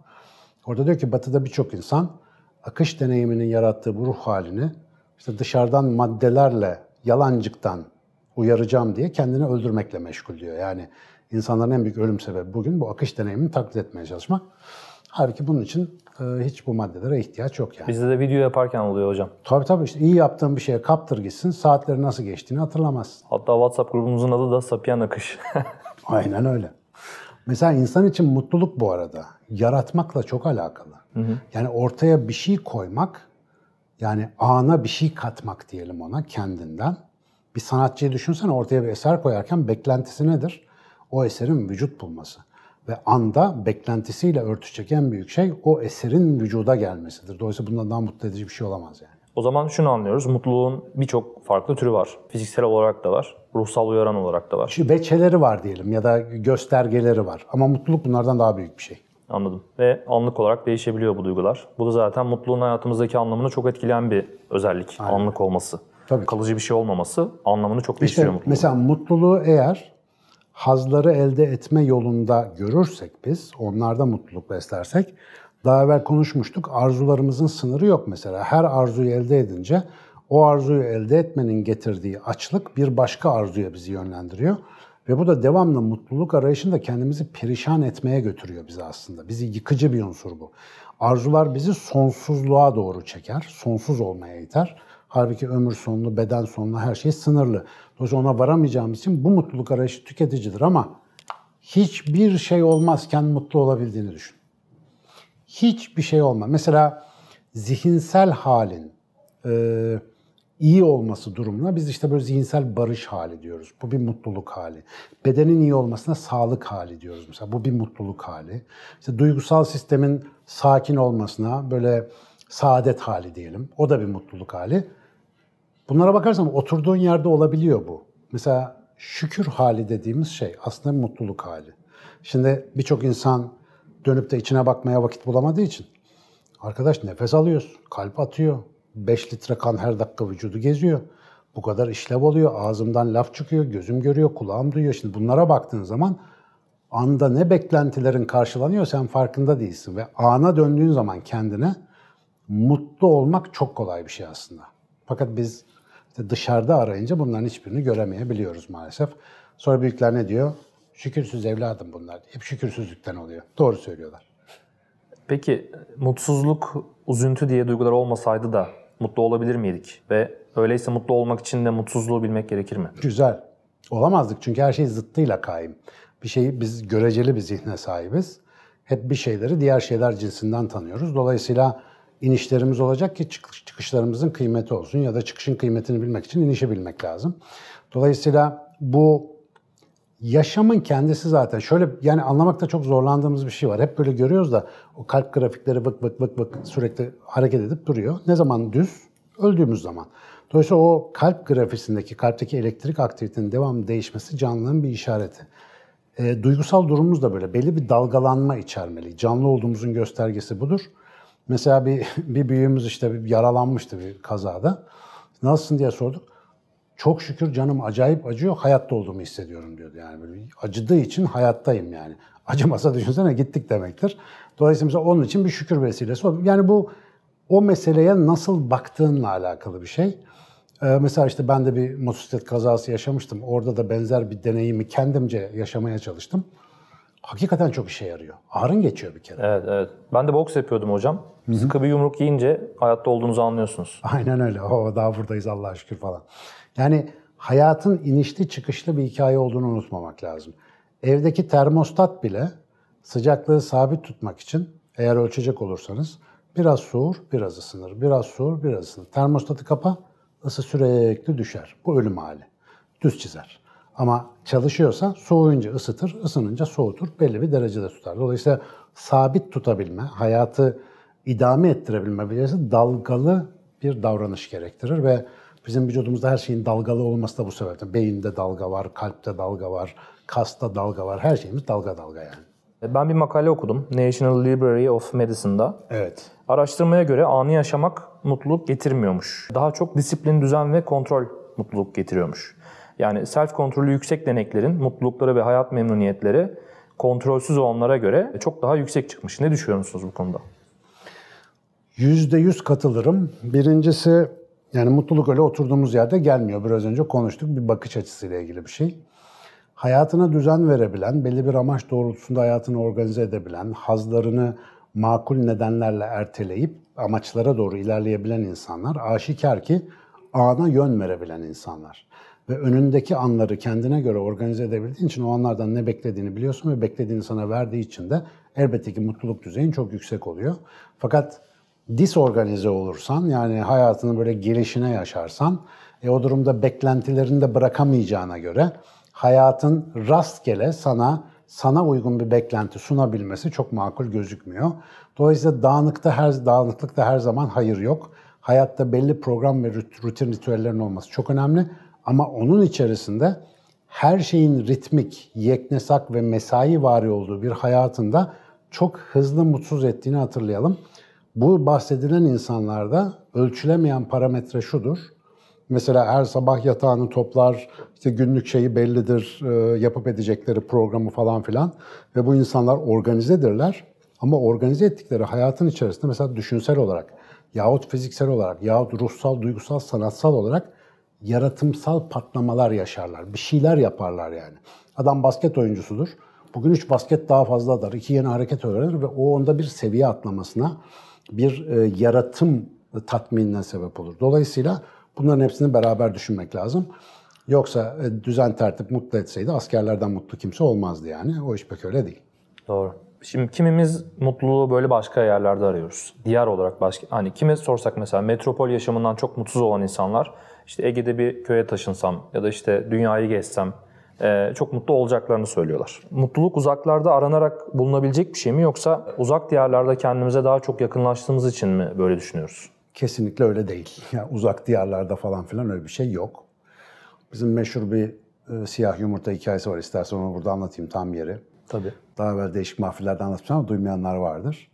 Speaker 2: Orada diyor ki Batı'da birçok insan akış deneyiminin yarattığı bu ruh halini işte dışarıdan maddelerle, yalancıktan, uyaracağım diye kendini öldürmekle meşgul diyor. Yani insanların en büyük ölüm sebebi bugün bu akış deneyimini taklit etmeye çalışma. Halbuki bunun için e, hiç bu maddelere ihtiyaç yok yani. Bizde
Speaker 1: de video yaparken oluyor hocam.
Speaker 2: Tabii tabii işte iyi yaptığın bir şeye kaptır gitsin saatleri nasıl geçtiğini hatırlamazsın.
Speaker 1: Hatta WhatsApp grubumuzun adı da Sapiyan Akış.
Speaker 2: (laughs) Aynen öyle. Mesela insan için mutluluk bu arada yaratmakla çok alakalı. Hı hı. Yani ortaya bir şey koymak yani ana bir şey katmak diyelim ona kendinden bir sanatçıyı düşünsen ortaya bir eser koyarken beklentisi nedir? O eserin vücut bulması. Ve anda beklentisiyle örtüşecek en büyük şey o eserin vücuda gelmesidir. Dolayısıyla bundan daha mutlu edici bir şey olamaz yani.
Speaker 1: O zaman şunu anlıyoruz. Mutluluğun birçok farklı türü var. Fiziksel olarak da var. Ruhsal uyaran olarak da var. Şu
Speaker 2: veçeleri var diyelim ya da göstergeleri var. Ama mutluluk bunlardan daha büyük bir şey.
Speaker 1: Anladım. Ve anlık olarak değişebiliyor bu duygular. Bu da zaten mutluluğun hayatımızdaki anlamını çok etkileyen bir özellik. Aynen. Anlık olması. Tabii. kalıcı bir şey olmaması anlamını çok değiştiriyor işte, mutluluğu.
Speaker 2: Mesela mutluluğu eğer hazları elde etme yolunda görürsek biz, onlarda mutluluk beslersek, daha evvel konuşmuştuk, arzularımızın sınırı yok mesela. Her arzuyu elde edince o arzuyu elde etmenin getirdiği açlık bir başka arzuya bizi yönlendiriyor. Ve bu da devamlı mutluluk arayışında kendimizi perişan etmeye götürüyor bizi aslında. Bizi yıkıcı bir unsur bu. Arzular bizi sonsuzluğa doğru çeker, sonsuz olmaya iter. Halbuki ömür sonlu, beden sonlu her şey sınırlı. Dolayısıyla ona varamayacağım için bu mutluluk arayışı tüketicidir ama hiçbir şey olmazken mutlu olabildiğini düşün. Hiçbir şey olma. Mesela zihinsel halin e, iyi olması durumuna biz işte böyle zihinsel barış hali diyoruz. Bu bir mutluluk hali. Bedenin iyi olmasına sağlık hali diyoruz mesela. Bu bir mutluluk hali. İşte duygusal sistemin sakin olmasına böyle saadet hali diyelim. O da bir mutluluk hali. Bunlara bakarsan oturduğun yerde olabiliyor bu. Mesela şükür hali dediğimiz şey aslında mutluluk hali. Şimdi birçok insan dönüp de içine bakmaya vakit bulamadığı için arkadaş nefes alıyorsun, kalp atıyor, 5 litre kan her dakika vücudu geziyor. Bu kadar işlev oluyor, ağzımdan laf çıkıyor, gözüm görüyor, kulağım duyuyor. Şimdi bunlara baktığın zaman anda ne beklentilerin karşılanıyor sen farkında değilsin ve ana döndüğün zaman kendine mutlu olmak çok kolay bir şey aslında. Fakat biz işte dışarıda arayınca bunların hiçbirini göremeyebiliyoruz maalesef. Sonra büyükler ne diyor? Şükürsüz evladım bunlar. Hep şükürsüzlükten oluyor. Doğru söylüyorlar.
Speaker 1: Peki mutsuzluk, üzüntü diye duygular olmasaydı da mutlu olabilir miydik? Ve öyleyse mutlu olmak için de mutsuzluğu bilmek gerekir mi?
Speaker 2: Güzel. Olamazdık çünkü her şey zıttıyla kaim. Bir şeyi biz göreceli bir zihne sahibiz. Hep bir şeyleri diğer şeyler cinsinden tanıyoruz. Dolayısıyla inişlerimiz olacak ki çıkışlarımızın kıymeti olsun ya da çıkışın kıymetini bilmek için inişi bilmek lazım. Dolayısıyla bu yaşamın kendisi zaten şöyle yani anlamakta çok zorlandığımız bir şey var. Hep böyle görüyoruz da o kalp grafikleri vık vık vık vık sürekli hareket edip duruyor. Ne zaman düz? Öldüğümüz zaman. Dolayısıyla o kalp grafisindeki, kalpteki elektrik aktivitenin devamlı değişmesi canlılığın bir işareti. E, duygusal durumumuz da böyle. Belli bir dalgalanma içermeli. Canlı olduğumuzun göstergesi budur. Mesela bir, (laughs) bir büyüğümüz işte bir yaralanmıştı bir kazada. Nasılsın diye sorduk. Çok şükür canım acayip acıyor, hayatta olduğumu hissediyorum diyordu. Yani böyle acıdığı için hayattayım yani. (laughs) Acımasa düşünsene gittik demektir. Dolayısıyla onun için bir şükür vesilesi oldu. Yani bu o meseleye nasıl baktığınla alakalı bir şey. Ee, mesela işte ben de bir motosiklet kazası yaşamıştım. Orada da benzer bir deneyimi kendimce yaşamaya çalıştım hakikaten çok işe yarıyor. Ağrın geçiyor bir kere.
Speaker 1: Evet evet. Ben de boks yapıyordum hocam. Hı-hı. Sıkı bir yumruk yiyince hayatta olduğunuzu anlıyorsunuz. Aynen öyle.
Speaker 2: Oo, daha buradayız Allah'a şükür falan. Yani hayatın inişli çıkışlı bir hikaye olduğunu unutmamak lazım. Evdeki termostat bile sıcaklığı sabit tutmak için eğer ölçecek olursanız biraz soğur, biraz ısınır, biraz soğur, biraz ısınır. Termostatı kapa, ısı sürekli düşer. Bu ölüm hali. Düz çizer. Ama çalışıyorsa soğuyunca ısıtır, ısınınca soğutur, belli bir derecede tutar. Dolayısıyla sabit tutabilme, hayatı idame ettirebilme becerisi dalgalı bir davranış gerektirir ve bizim vücudumuzda her şeyin dalgalı olması da bu sebepten. Beyinde dalga var, kalpte dalga var,
Speaker 1: kasta dalga var, her şeyimiz dalga dalga yani. E, ben bir makale okudum National Library of Medicine'da. Evet. Araştırmaya göre anı yaşamak mutluluk getirmiyormuş. Daha çok disiplin, düzen ve kontrol mutluluk getiriyormuş. Yani self kontrolü yüksek deneklerin mutlulukları ve hayat memnuniyetleri kontrolsüz olanlara göre çok daha yüksek çıkmış. Ne düşünüyorsunuz bu konuda?
Speaker 2: %100 katılırım. Birincisi yani mutluluk öyle oturduğumuz yerde gelmiyor. Biraz önce konuştuk bir bakış açısıyla ilgili bir şey. Hayatına düzen verebilen, belli bir amaç doğrultusunda hayatını organize edebilen, hazlarını makul nedenlerle erteleyip amaçlara doğru ilerleyebilen insanlar, aşikar ki ana yön verebilen insanlar ve önündeki anları kendine göre organize edebildiğin için o anlardan ne beklediğini biliyorsun ve beklediğini sana verdiği için de elbette ki mutluluk düzeyin çok yüksek oluyor. Fakat disorganize olursan yani hayatını böyle gelişine yaşarsan e, o durumda beklentilerini de bırakamayacağına göre hayatın rastgele sana sana uygun bir beklenti sunabilmesi çok makul gözükmüyor. Dolayısıyla dağınıkta her dağınıklıkta her zaman hayır yok. Hayatta belli program ve rutin ritüellerin olması çok önemli. Ama onun içerisinde her şeyin ritmik, yeknesak ve mesai vari olduğu bir hayatında çok hızlı mutsuz ettiğini hatırlayalım. Bu bahsedilen insanlarda ölçülemeyen parametre şudur. Mesela her sabah yatağını toplar, işte günlük şeyi bellidir, e, yapıp edecekleri programı falan filan. Ve bu insanlar organizedirler. Ama organize ettikleri hayatın içerisinde mesela düşünsel olarak yahut fiziksel olarak yahut ruhsal, duygusal, sanatsal olarak yaratımsal patlamalar yaşarlar. Bir şeyler yaparlar yani. Adam basket oyuncusudur. Bugün 3 basket daha fazla atar. 2 yeni hareket öğrenir ve o onda bir seviye atlamasına, bir e, yaratım tatminine sebep olur. Dolayısıyla bunların hepsini beraber düşünmek lazım. Yoksa e, düzen tertip mutlu etseydi askerlerden mutlu kimse olmazdı yani. O iş pek öyle değil.
Speaker 1: Doğru. Şimdi kimimiz mutluluğu böyle başka yerlerde arıyoruz. Diğer olarak başka hani kime sorsak mesela metropol yaşamından çok mutsuz olan insanlar işte Ege'de bir köye taşınsam ya da işte dünyayı gezsem e, çok mutlu olacaklarını söylüyorlar. Mutluluk uzaklarda aranarak bulunabilecek bir şey mi yoksa uzak diyarlarda kendimize daha çok yakınlaştığımız için mi böyle düşünüyoruz? Kesinlikle öyle değil. (laughs) Yani uzak
Speaker 2: diyarlarda falan filan öyle bir şey yok. Bizim meşhur bir e, siyah yumurta hikayesi var. İstersen onu burada anlatayım tam yeri. Tabii. Daha evvel değişik mahfillerde anlatmıştım ama duymayanlar vardır.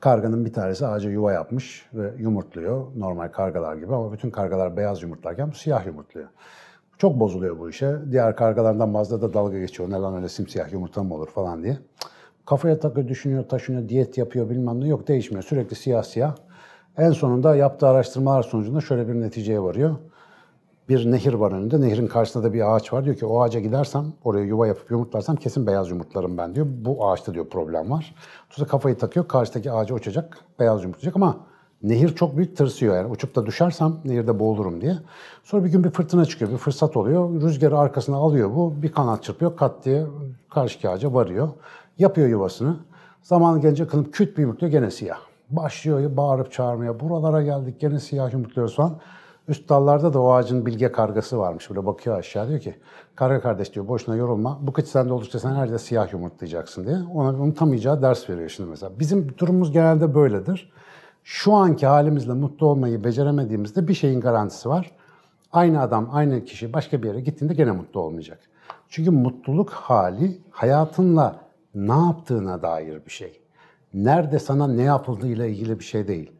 Speaker 2: Karganın bir tanesi ağaca yuva yapmış ve yumurtluyor. Normal kargalar gibi ama bütün kargalar beyaz yumurtlarken bu siyah yumurtluyor. Çok bozuluyor bu işe. Diğer kargalardan bazıları da dalga geçiyor. Ne lan öyle simsiyah yumurta mı olur falan diye. Kafaya takıyor, düşünüyor, taşınıyor, diyet yapıyor bilmem ne. Yok değişmiyor. Sürekli siyah siyah. En sonunda yaptığı araştırmalar sonucunda şöyle bir neticeye varıyor bir nehir var önünde. Nehrin karşısında da bir ağaç var. Diyor ki o ağaca gidersem, oraya yuva yapıp yumurtlarsam kesin beyaz yumurtlarım ben diyor. Bu ağaçta diyor problem var. Tuza kafayı takıyor. Karşıdaki ağaca uçacak, beyaz yumurtlayacak ama nehir çok büyük tırsıyor yani. Uçup da düşersem nehirde boğulurum diye. Sonra bir gün bir fırtına çıkıyor, bir fırsat oluyor. Rüzgarı arkasına alıyor bu. Bir kanat çırpıyor, kat diye karşıki ağaca varıyor. Yapıyor yuvasını. zaman gelince kılıp küt bir yumurtluyor gene siyah. Başlıyor bağırıp çağırmaya. Buralara geldik gene siyah yumurtluyoruz falan. Üst dallarda da o ağacın bilge kargası varmış. Böyle bakıyor aşağı diyor ki karga kardeş diyor boşuna yorulma. Bu kıç sende oldukça sen her yerde siyah yumurtlayacaksın diye. Ona unutamayacağı ders veriyor şimdi mesela. Bizim durumumuz genelde böyledir. Şu anki halimizle mutlu olmayı beceremediğimizde bir şeyin garantisi var. Aynı adam, aynı kişi başka bir yere gittiğinde gene mutlu olmayacak. Çünkü mutluluk hali hayatınla ne yaptığına dair bir şey. Nerede sana ne yapıldığıyla ilgili bir şey değil.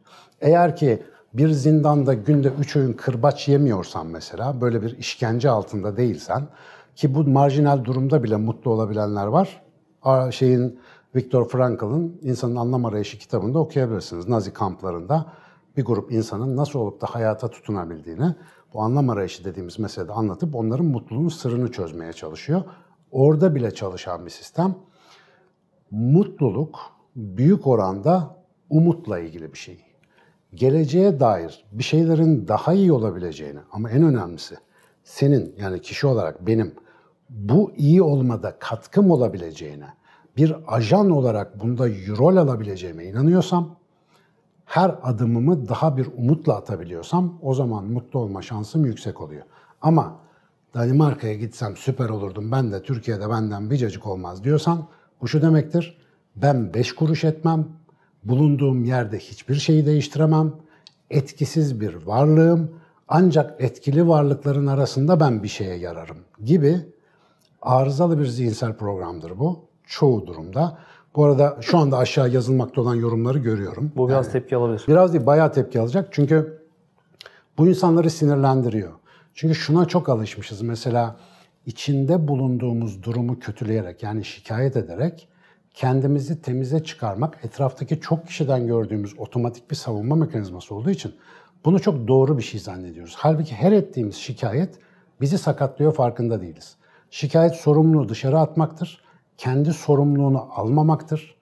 Speaker 2: Eğer ki bir zindanda günde üç öğün kırbaç yemiyorsan mesela, böyle bir işkence altında değilsen ki bu marjinal durumda bile mutlu olabilenler var. Şeyin Viktor Frankl'ın İnsanın Anlam Arayışı kitabında okuyabilirsiniz. Nazi kamplarında bir grup insanın nasıl olup da hayata tutunabildiğini, bu anlam arayışı dediğimiz meselede anlatıp onların mutluluğun sırrını çözmeye çalışıyor. Orada bile çalışan bir sistem. Mutluluk büyük oranda umutla ilgili bir şey geleceğe dair bir şeylerin daha iyi olabileceğini ama en önemlisi senin yani kişi olarak benim bu iyi olmada katkım olabileceğine, bir ajan olarak bunda rol alabileceğime inanıyorsam, her adımımı daha bir umutla atabiliyorsam o zaman mutlu olma şansım yüksek oluyor. Ama Danimarka'ya gitsem süper olurdum ben de Türkiye'de benden bir cacık olmaz diyorsan bu şu demektir. Ben beş kuruş etmem, bulunduğum yerde hiçbir şeyi değiştiremem, etkisiz bir varlığım, ancak etkili varlıkların arasında ben bir şeye yararım gibi arızalı bir zihinsel programdır bu çoğu durumda. Bu arada şu anda aşağı yazılmakta olan yorumları görüyorum. Bu biraz yani, tepki alabilir. Biraz değil, bayağı tepki alacak. Çünkü bu insanları sinirlendiriyor. Çünkü şuna çok alışmışız. Mesela içinde bulunduğumuz durumu kötüleyerek yani şikayet ederek kendimizi temize çıkarmak etraftaki çok kişiden gördüğümüz otomatik bir savunma mekanizması olduğu için bunu çok doğru bir şey zannediyoruz. Halbuki her ettiğimiz şikayet bizi sakatlıyor farkında değiliz. Şikayet sorumluluğu dışarı atmaktır. Kendi sorumluluğunu almamaktır.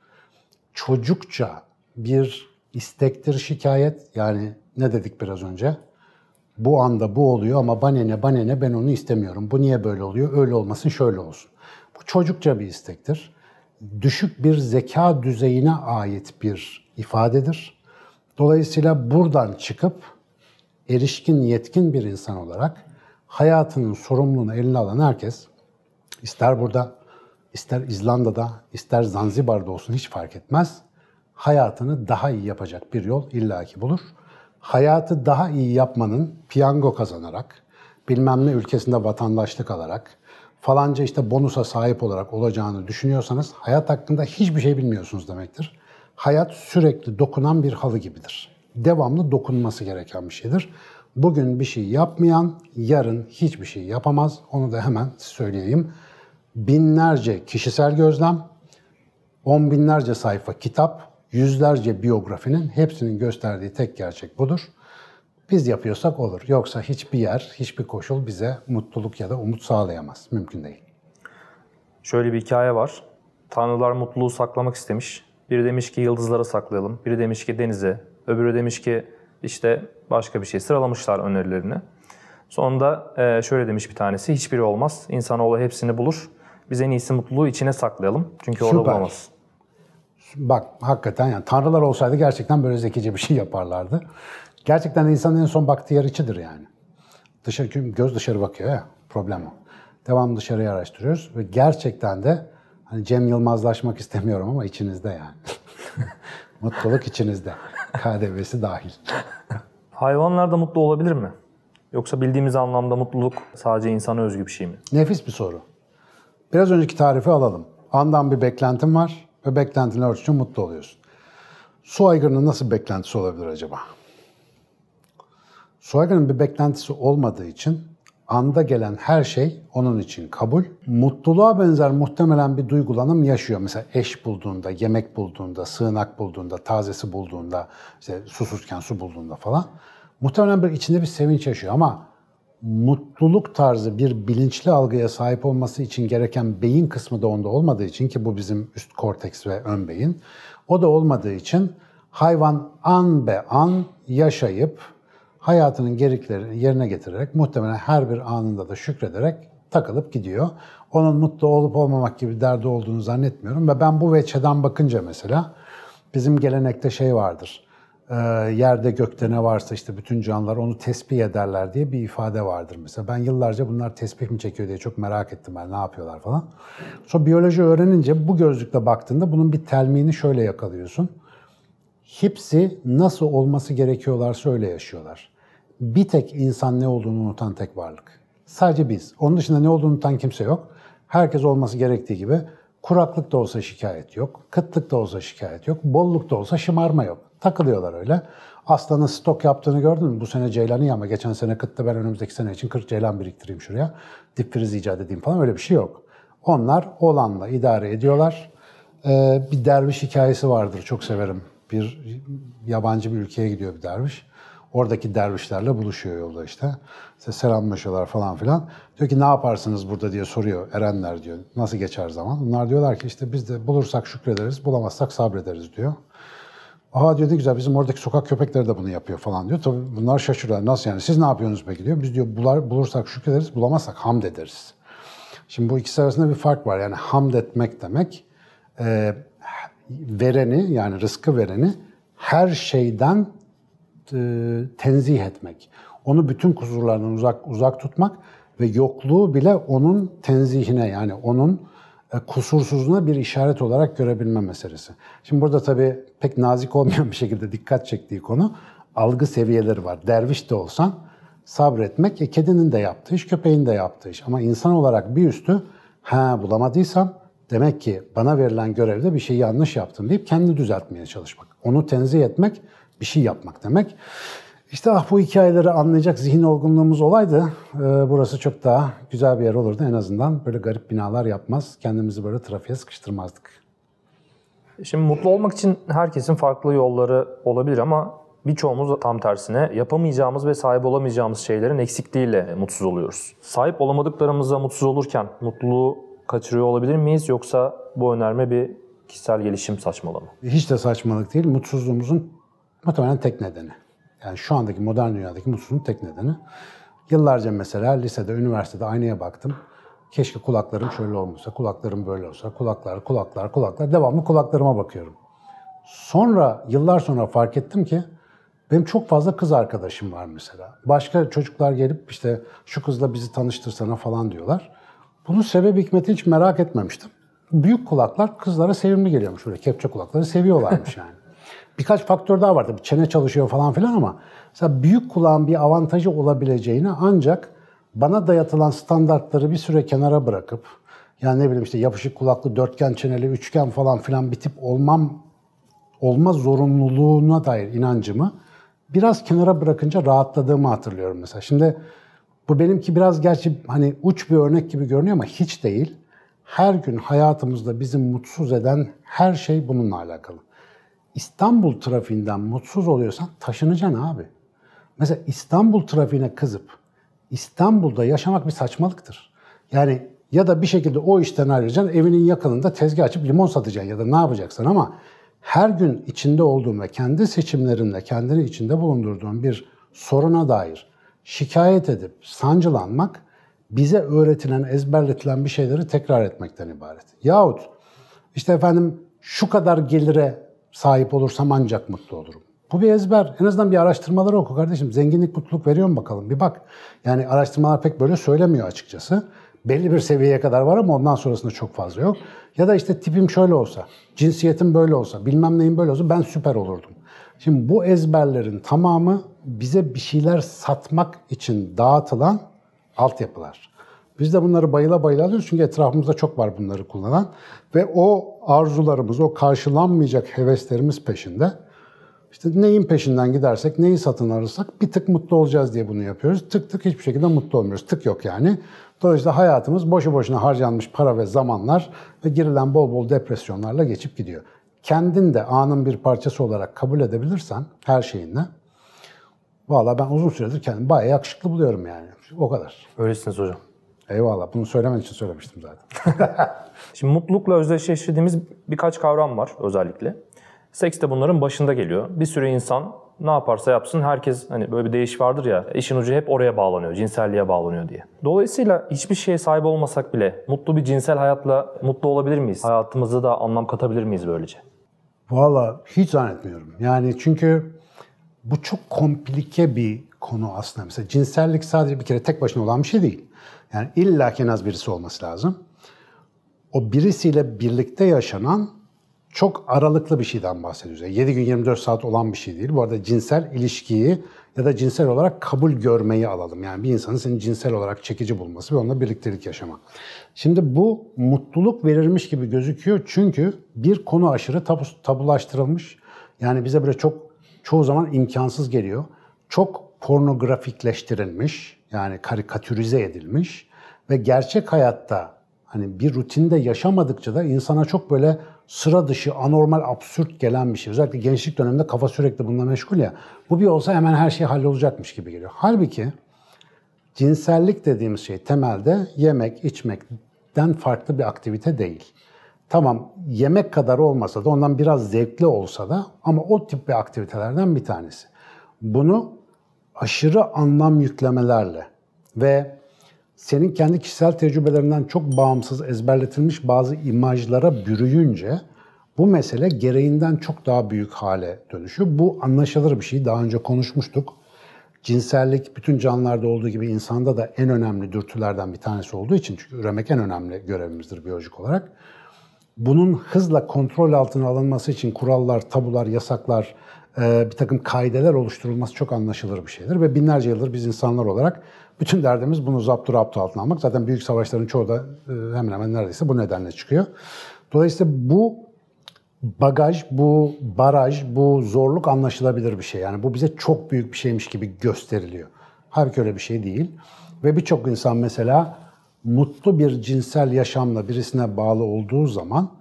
Speaker 2: Çocukça bir istektir şikayet. Yani ne dedik biraz önce? Bu anda bu oluyor ama bana ne bana ne ben onu istemiyorum. Bu niye böyle oluyor? Öyle olmasın şöyle olsun. Bu çocukça bir istektir düşük bir zeka düzeyine ait bir ifadedir. Dolayısıyla buradan çıkıp erişkin, yetkin bir insan olarak hayatının sorumluluğunu eline alan herkes, ister burada, ister İzlanda'da, ister Zanzibar'da olsun hiç fark etmez, hayatını daha iyi yapacak bir yol illaki bulur. Hayatı daha iyi yapmanın piyango kazanarak, bilmem ne ülkesinde vatandaşlık alarak, falanca işte bonusa sahip olarak olacağını düşünüyorsanız hayat hakkında hiçbir şey bilmiyorsunuz demektir. Hayat sürekli dokunan bir halı gibidir. Devamlı dokunması gereken bir şeydir. Bugün bir şey yapmayan yarın hiçbir şey yapamaz. Onu da hemen söyleyeyim. Binlerce kişisel gözlem, on binlerce sayfa kitap, yüzlerce biyografinin hepsinin gösterdiği tek gerçek budur. Biz yapıyorsak olur. Yoksa hiçbir yer, hiçbir koşul bize mutluluk ya da umut sağlayamaz. Mümkün değil.
Speaker 1: Şöyle bir hikaye var. Tanrılar mutluluğu saklamak istemiş. Biri demiş ki yıldızlara saklayalım. Biri demiş ki denize. Öbürü demiş ki işte başka bir şey. Sıralamışlar önerilerini. Sonunda e, şöyle demiş bir tanesi. Hiçbiri olmaz. İnsanoğlu hepsini bulur. Biz en iyisi mutluluğu içine saklayalım. Çünkü orada Süper. bulamaz.
Speaker 2: Bak hakikaten yani tanrılar olsaydı gerçekten böyle zekice bir şey yaparlardı. Gerçekten insanın en son baktığı yer içidir yani. Dışarı, göz dışarı bakıyor ya, problem o. Devam dışarıya araştırıyoruz ve gerçekten de hani Cem Yılmazlaşmak istemiyorum ama içinizde yani. (laughs) Mutluluk içinizde. KDV'si dahil.
Speaker 1: Hayvanlar da mutlu olabilir mi? Yoksa bildiğimiz anlamda mutluluk sadece insana özgü bir şey mi? Nefis bir soru.
Speaker 2: Biraz önceki tarifi alalım. Andan bir beklentin var ve beklentini ölçünce mutlu oluyorsun. Su aygırının nasıl beklentisi olabilir acaba? Soygun'un bir beklentisi olmadığı için anda gelen her şey onun için kabul. Mutluluğa benzer muhtemelen bir duygulanım yaşıyor. Mesela eş bulduğunda, yemek bulduğunda, sığınak bulduğunda, tazesi bulduğunda, işte susuzken su bulduğunda falan. Muhtemelen bir içinde bir sevinç yaşıyor ama mutluluk tarzı bir bilinçli algıya sahip olması için gereken beyin kısmı da onda olmadığı için ki bu bizim üst korteks ve ön beyin. O da olmadığı için hayvan an be an yaşayıp hayatının gereklerini yerine getirerek muhtemelen her bir anında da şükrederek takılıp gidiyor. Onun mutlu olup olmamak gibi derdi olduğunu zannetmiyorum ve ben bu veçeden bakınca mesela bizim gelenekte şey vardır. E, yerde gökte ne varsa işte bütün canlılar onu tesbih ederler diye bir ifade vardır mesela. Ben yıllarca bunlar tesbih mi çekiyor diye çok merak ettim ben ne yapıyorlar falan. Sonra biyoloji öğrenince bu gözlükle baktığında bunun bir telmini şöyle yakalıyorsun. Hepsi nasıl olması gerekiyorlarsa öyle yaşıyorlar bir tek insan ne olduğunu unutan tek varlık. Sadece biz. Onun dışında ne olduğunu unutan kimse yok. Herkes olması gerektiği gibi kuraklık da olsa şikayet yok, kıtlık da olsa şikayet yok, bolluk da olsa şımarma yok. Takılıyorlar öyle. Aslanın stok yaptığını gördün mü? Bu sene ceylan iyi ama geçen sene kıttı ben önümüzdeki sene için 40 ceylan biriktireyim şuraya. Dip friz icat edeyim falan öyle bir şey yok. Onlar olanla idare ediyorlar. Ee, bir derviş hikayesi vardır çok severim. Bir yabancı bir ülkeye gidiyor bir derviş. Oradaki dervişlerle buluşuyor yolda işte. İşte selamlaşıyorlar falan filan. Diyor ki ne yaparsınız burada diye soruyor erenler diyor. Nasıl geçer zaman? Bunlar diyorlar ki işte biz de bulursak şükrederiz, bulamazsak sabrederiz diyor. Aa diyor ne güzel bizim oradaki sokak köpekleri de bunu yapıyor falan diyor. Tabii bunlar şaşırıyor. Nasıl yani siz ne yapıyorsunuz peki diyor. Biz diyor bular, bulursak şükrederiz, bulamazsak hamd ederiz. Şimdi bu ikisi arasında bir fark var. Yani hamd etmek demek e, vereni yani rızkı vereni her şeyden e, tenzih etmek. Onu bütün kusurlarından uzak uzak tutmak ve yokluğu bile onun tenzihine yani onun e, kusursuzluğuna bir işaret olarak görebilme meselesi. Şimdi burada tabii pek nazik olmayan bir şekilde dikkat çektiği konu algı seviyeleri var. Derviş de olsan sabretmek, e, kedinin de yaptığı iş, köpeğin de yaptığı iş. Ama insan olarak bir üstü, ha bulamadıysam demek ki bana verilen görevde bir şey yanlış yaptım deyip kendi düzeltmeye çalışmak. Onu tenzih etmek bir şey yapmak demek. İşte ah bu hikayeleri anlayacak zihin olgunluğumuz olaydı e, burası çok daha güzel bir yer olurdu. En azından böyle garip binalar yapmaz, kendimizi böyle trafiğe sıkıştırmazdık.
Speaker 1: Şimdi mutlu olmak için herkesin farklı yolları olabilir ama birçoğumuz tam tersine yapamayacağımız ve sahip olamayacağımız şeylerin eksikliğiyle mutsuz oluyoruz. Sahip olamadıklarımıza mutsuz olurken mutluluğu kaçırıyor olabilir miyiz yoksa bu önerme bir kişisel gelişim saçmalama?
Speaker 2: Hiç de saçmalık değil. Mutsuzluğumuzun Muhtemelen tek nedeni. Yani şu andaki modern dünyadaki mutsuzluğun tek nedeni. Yıllarca mesela lisede, üniversitede aynaya baktım. Keşke kulaklarım şöyle olmasa, kulaklarım böyle olsa, kulaklar, kulaklar, kulaklar. Devamlı kulaklarıma bakıyorum. Sonra, yıllar sonra fark ettim ki benim çok fazla kız arkadaşım var mesela. Başka çocuklar gelip işte şu kızla bizi tanıştırsana falan diyorlar. Bunun sebep hikmeti hiç merak etmemiştim. Büyük kulaklar kızlara sevimli geliyormuş. Böyle kepçe kulakları seviyorlarmış (laughs) yani birkaç faktör daha vardı, Çene çalışıyor falan filan ama mesela büyük kulağın bir avantajı olabileceğini ancak bana dayatılan standartları bir süre kenara bırakıp yani ne bileyim işte yapışık kulaklı, dörtgen çeneli, üçgen falan filan bir tip olmam olma zorunluluğuna dair inancımı biraz kenara bırakınca rahatladığımı hatırlıyorum mesela. Şimdi bu benimki biraz gerçi hani uç bir örnek gibi görünüyor ama hiç değil. Her gün hayatımızda bizi mutsuz eden her şey bununla alakalı. İstanbul trafiğinden mutsuz oluyorsan taşınacaksın abi. Mesela İstanbul trafiğine kızıp İstanbul'da yaşamak bir saçmalıktır. Yani ya da bir şekilde o işten ayrılacaksın, evinin yakınında tezgah açıp limon satacaksın ya da ne yapacaksın ama her gün içinde olduğun ve kendi seçimlerinde kendini içinde bulundurduğun bir soruna dair şikayet edip sancılanmak bize öğretilen, ezberletilen bir şeyleri tekrar etmekten ibaret. Yahut işte efendim şu kadar gelire sahip olursam ancak mutlu olurum. Bu bir ezber. En azından bir araştırmaları oku kardeşim. Zenginlik mutluluk veriyor mu bakalım? Bir bak. Yani araştırmalar pek böyle söylemiyor açıkçası. Belli bir seviyeye kadar var ama ondan sonrasında çok fazla yok. Ya da işte tipim şöyle olsa, cinsiyetim böyle olsa, bilmem neyim böyle olsa ben süper olurdum. Şimdi bu ezberlerin tamamı bize bir şeyler satmak için dağıtılan altyapılar. Biz de bunları bayıla bayıla alıyoruz çünkü etrafımızda çok var bunları kullanan. Ve o arzularımız, o karşılanmayacak heveslerimiz peşinde. İşte neyin peşinden gidersek, neyi satın alırsak bir tık mutlu olacağız diye bunu yapıyoruz. Tık tık hiçbir şekilde mutlu olmuyoruz. Tık yok yani. Dolayısıyla hayatımız boşu boşuna harcanmış para ve zamanlar ve girilen bol bol depresyonlarla geçip gidiyor. Kendin de anın bir parçası olarak kabul edebilirsen her şeyinle Valla ben uzun süredir kendimi bayağı yakışıklı
Speaker 1: buluyorum yani. O kadar. Öylesiniz hocam. Eyvallah. Bunu söylemen için söylemiştim zaten. (laughs) Şimdi mutlulukla özdeşleştirdiğimiz birkaç kavram var özellikle. Seks de bunların başında geliyor. Bir sürü insan ne yaparsa yapsın herkes hani böyle bir değiş vardır ya işin ucu hep oraya bağlanıyor, cinselliğe bağlanıyor diye. Dolayısıyla hiçbir şeye sahip olmasak bile mutlu bir cinsel hayatla mutlu olabilir miyiz? Hayatımıza da anlam katabilir miyiz böylece?
Speaker 2: Valla hiç zannetmiyorum. Yani çünkü bu çok komplike bir konu aslında. Mesela cinsellik sadece bir kere tek başına olan bir şey değil. Yani illa az birisi olması lazım. O birisiyle birlikte yaşanan çok aralıklı bir şeyden bahsediyoruz. Yani 7 gün 24 saat olan bir şey değil. Bu arada cinsel ilişkiyi ya da cinsel olarak kabul görmeyi alalım. Yani bir insanın senin cinsel olarak çekici bulması ve onunla birliktelik yaşama. Şimdi bu mutluluk verilmiş gibi gözüküyor çünkü bir konu aşırı tabulaştırılmış. Yani bize böyle çok çoğu zaman imkansız geliyor. Çok pornografikleştirilmiş. Yani karikatürize edilmiş ve gerçek hayatta hani bir rutinde yaşamadıkça da insana çok böyle sıra dışı, anormal, absürt gelen bir şey. Özellikle gençlik döneminde kafa sürekli bununla meşgul ya. Bu bir olsa hemen her şey hallolacakmış gibi geliyor. Halbuki cinsellik dediğimiz şey temelde yemek, içmekten farklı bir aktivite değil. Tamam yemek kadar olmasa da ondan biraz zevkli olsa da ama o tip bir aktivitelerden bir tanesi. Bunu aşırı anlam yüklemelerle ve senin kendi kişisel tecrübelerinden çok bağımsız ezberletilmiş bazı imajlara bürüyünce bu mesele gereğinden çok daha büyük hale dönüşüyor. Bu anlaşılır bir şey. Daha önce konuşmuştuk. Cinsellik bütün canlılarda olduğu gibi insanda da en önemli dürtülerden bir tanesi olduğu için çünkü üremek en önemli görevimizdir biyolojik olarak. Bunun hızla kontrol altına alınması için kurallar, tabular, yasaklar, e, bir takım kaideler oluşturulması çok anlaşılır bir şeydir. Ve binlerce yıldır biz insanlar olarak bütün derdimiz bunu zaptı raptı altına almak. Zaten büyük savaşların çoğu da e, hemen hemen neredeyse bu nedenle çıkıyor. Dolayısıyla bu bagaj, bu baraj, bu zorluk anlaşılabilir bir şey. Yani bu bize çok büyük bir şeymiş gibi gösteriliyor. Halbuki öyle bir şey değil. Ve birçok insan mesela mutlu bir cinsel yaşamla birisine bağlı olduğu zaman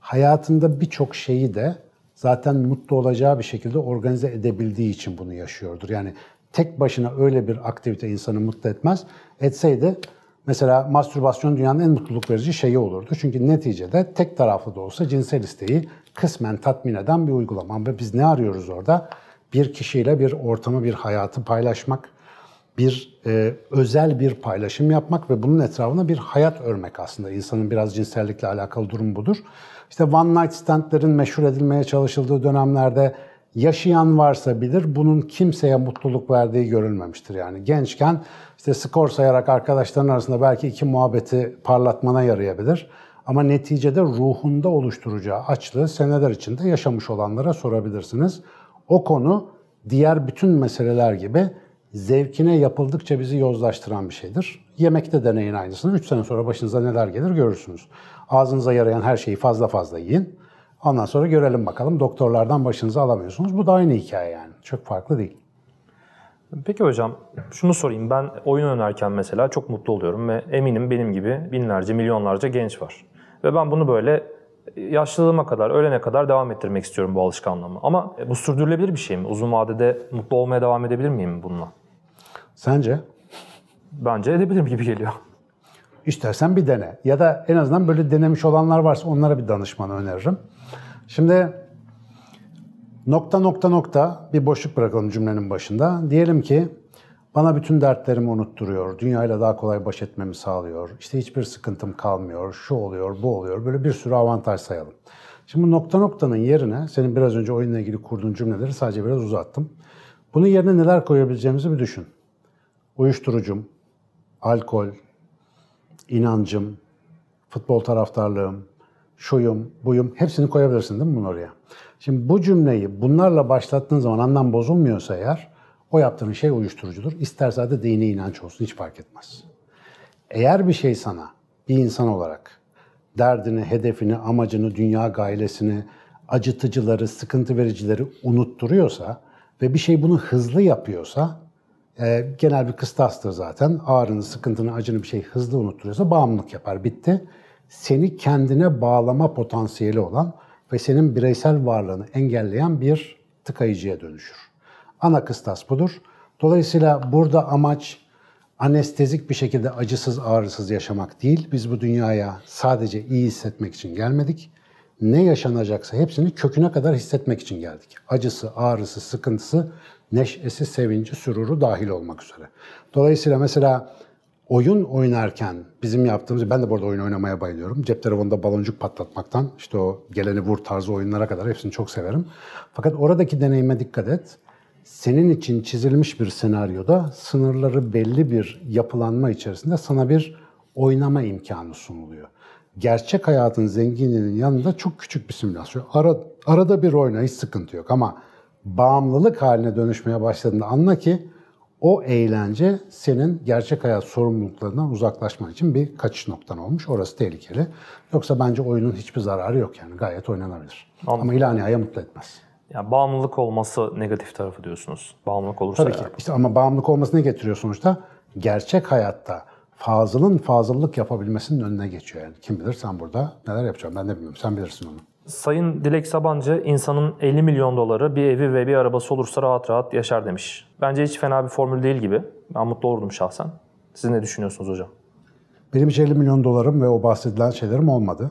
Speaker 2: hayatında birçok şeyi de zaten mutlu olacağı bir şekilde organize edebildiği için bunu yaşıyordur. Yani tek başına öyle bir aktivite insanı mutlu etmez. Etseydi mesela mastürbasyon dünyanın en mutluluk verici şeyi olurdu. Çünkü neticede tek taraflı da olsa cinsel isteği kısmen tatmin eden bir uygulama. Ve biz ne arıyoruz orada? Bir kişiyle bir ortamı, bir hayatı paylaşmak, bir e, özel bir paylaşım yapmak ve bunun etrafına bir hayat örmek aslında. İnsanın biraz cinsellikle alakalı durum budur. İşte one night standların meşhur edilmeye çalışıldığı dönemlerde yaşayan varsa bilir bunun kimseye mutluluk verdiği görülmemiştir. Yani gençken işte skor sayarak arkadaşların arasında belki iki muhabbeti parlatmana yarayabilir. Ama neticede ruhunda oluşturacağı açlığı seneler içinde yaşamış olanlara sorabilirsiniz. O konu diğer bütün meseleler gibi zevkine yapıldıkça bizi yozlaştıran bir şeydir. Yemekte deneyin aynısını. 3 sene sonra başınıza neler gelir görürsünüz. Ağzınıza yarayan her şeyi fazla fazla yiyin. Ondan sonra görelim bakalım doktorlardan başınızı alamıyorsunuz. Bu da aynı hikaye yani. Çok farklı değil.
Speaker 1: Peki hocam şunu sorayım. Ben oyun oynarken mesela çok mutlu oluyorum ve eminim benim gibi binlerce, milyonlarca genç var. Ve ben bunu böyle yaşlılığıma kadar, ölene kadar devam ettirmek istiyorum bu alışkanlığımı. Ama bu sürdürülebilir bir şey mi? Uzun vadede mutlu olmaya devam edebilir miyim bununla? Sence? Bence edebilirim gibi geliyor. İstersen bir dene.
Speaker 2: Ya da en azından böyle denemiş olanlar varsa onlara bir danışman öneririm. Şimdi nokta nokta nokta bir boşluk bırakalım cümlenin başında. Diyelim ki bana bütün dertlerimi unutturuyor, dünyayla daha kolay baş etmemi sağlıyor, işte hiçbir sıkıntım kalmıyor, şu oluyor, bu oluyor, böyle bir sürü avantaj sayalım. Şimdi nokta noktanın yerine, senin biraz önce oyunla ilgili kurduğun cümleleri sadece biraz uzattım. Bunun yerine neler koyabileceğimizi bir düşün. Uyuşturucum, alkol, inancım, futbol taraftarlığım, şuyum, buyum hepsini koyabilirsin değil mi bunu oraya? Şimdi bu cümleyi bunlarla başlattığın zaman anlam bozulmuyorsa eğer o yaptığın şey uyuşturucudur. İsterse adı dini inanç olsun hiç fark etmez. Eğer bir şey sana bir insan olarak derdini, hedefini, amacını, dünya gailesini, acıtıcıları, sıkıntı vericileri unutturuyorsa ve bir şey bunu hızlı yapıyorsa e, genel bir kıstastır zaten. Ağrını, sıkıntını, acını bir şey hızlı unutturuyorsa bağımlılık yapar. Bitti. Seni kendine bağlama potansiyeli olan ve senin bireysel varlığını engelleyen bir tıkayıcıya dönüşür. Ana kıstas budur. Dolayısıyla burada amaç anestezik bir şekilde acısız ağrısız yaşamak değil. Biz bu dünyaya sadece iyi hissetmek için gelmedik. Ne yaşanacaksa hepsini köküne kadar hissetmek için geldik. Acısı, ağrısı, sıkıntısı neşesi, sevinci, süruru dahil olmak üzere. Dolayısıyla mesela oyun oynarken bizim yaptığımız, ben de burada oyun oynamaya bayılıyorum. Cep telefonunda baloncuk patlatmaktan, işte o geleni vur tarzı oyunlara kadar hepsini çok severim. Fakat oradaki deneyime dikkat et. Senin için çizilmiş bir senaryoda sınırları belli bir yapılanma içerisinde sana bir oynama imkanı sunuluyor. Gerçek hayatın zenginliğinin yanında çok küçük bir simülasyon. Ara, arada bir oyna hiç sıkıntı yok ama bağımlılık haline dönüşmeye başladığında anla ki o eğlence senin gerçek hayat sorumluluklarından uzaklaşman için bir kaçış noktan olmuş. Orası tehlikeli. Yoksa bence oyunun hiçbir zararı yok yani. Gayet oynanabilir. Anladım. Ama ilaniyaya mutlu etmez.
Speaker 1: Yani bağımlılık olması negatif tarafı diyorsunuz. Bağımlılık olursa Tabii ki. İşte ama
Speaker 2: bağımlılık olması ne getiriyor sonuçta? Gerçek hayatta fazlının fazlalık yapabilmesinin önüne geçiyor yani. Kim bilir sen burada neler yapacaksın ben de bilmiyorum. Sen bilirsin onu.
Speaker 1: Sayın Dilek Sabancı, insanın 50 milyon doları bir evi ve bir arabası olursa rahat rahat yaşar demiş. Bence hiç fena bir formül değil gibi. Ben mutlu oldum şahsen. Siz ne düşünüyorsunuz hocam?
Speaker 2: Benim hiç 50 milyon dolarım ve o bahsedilen şeylerim olmadı.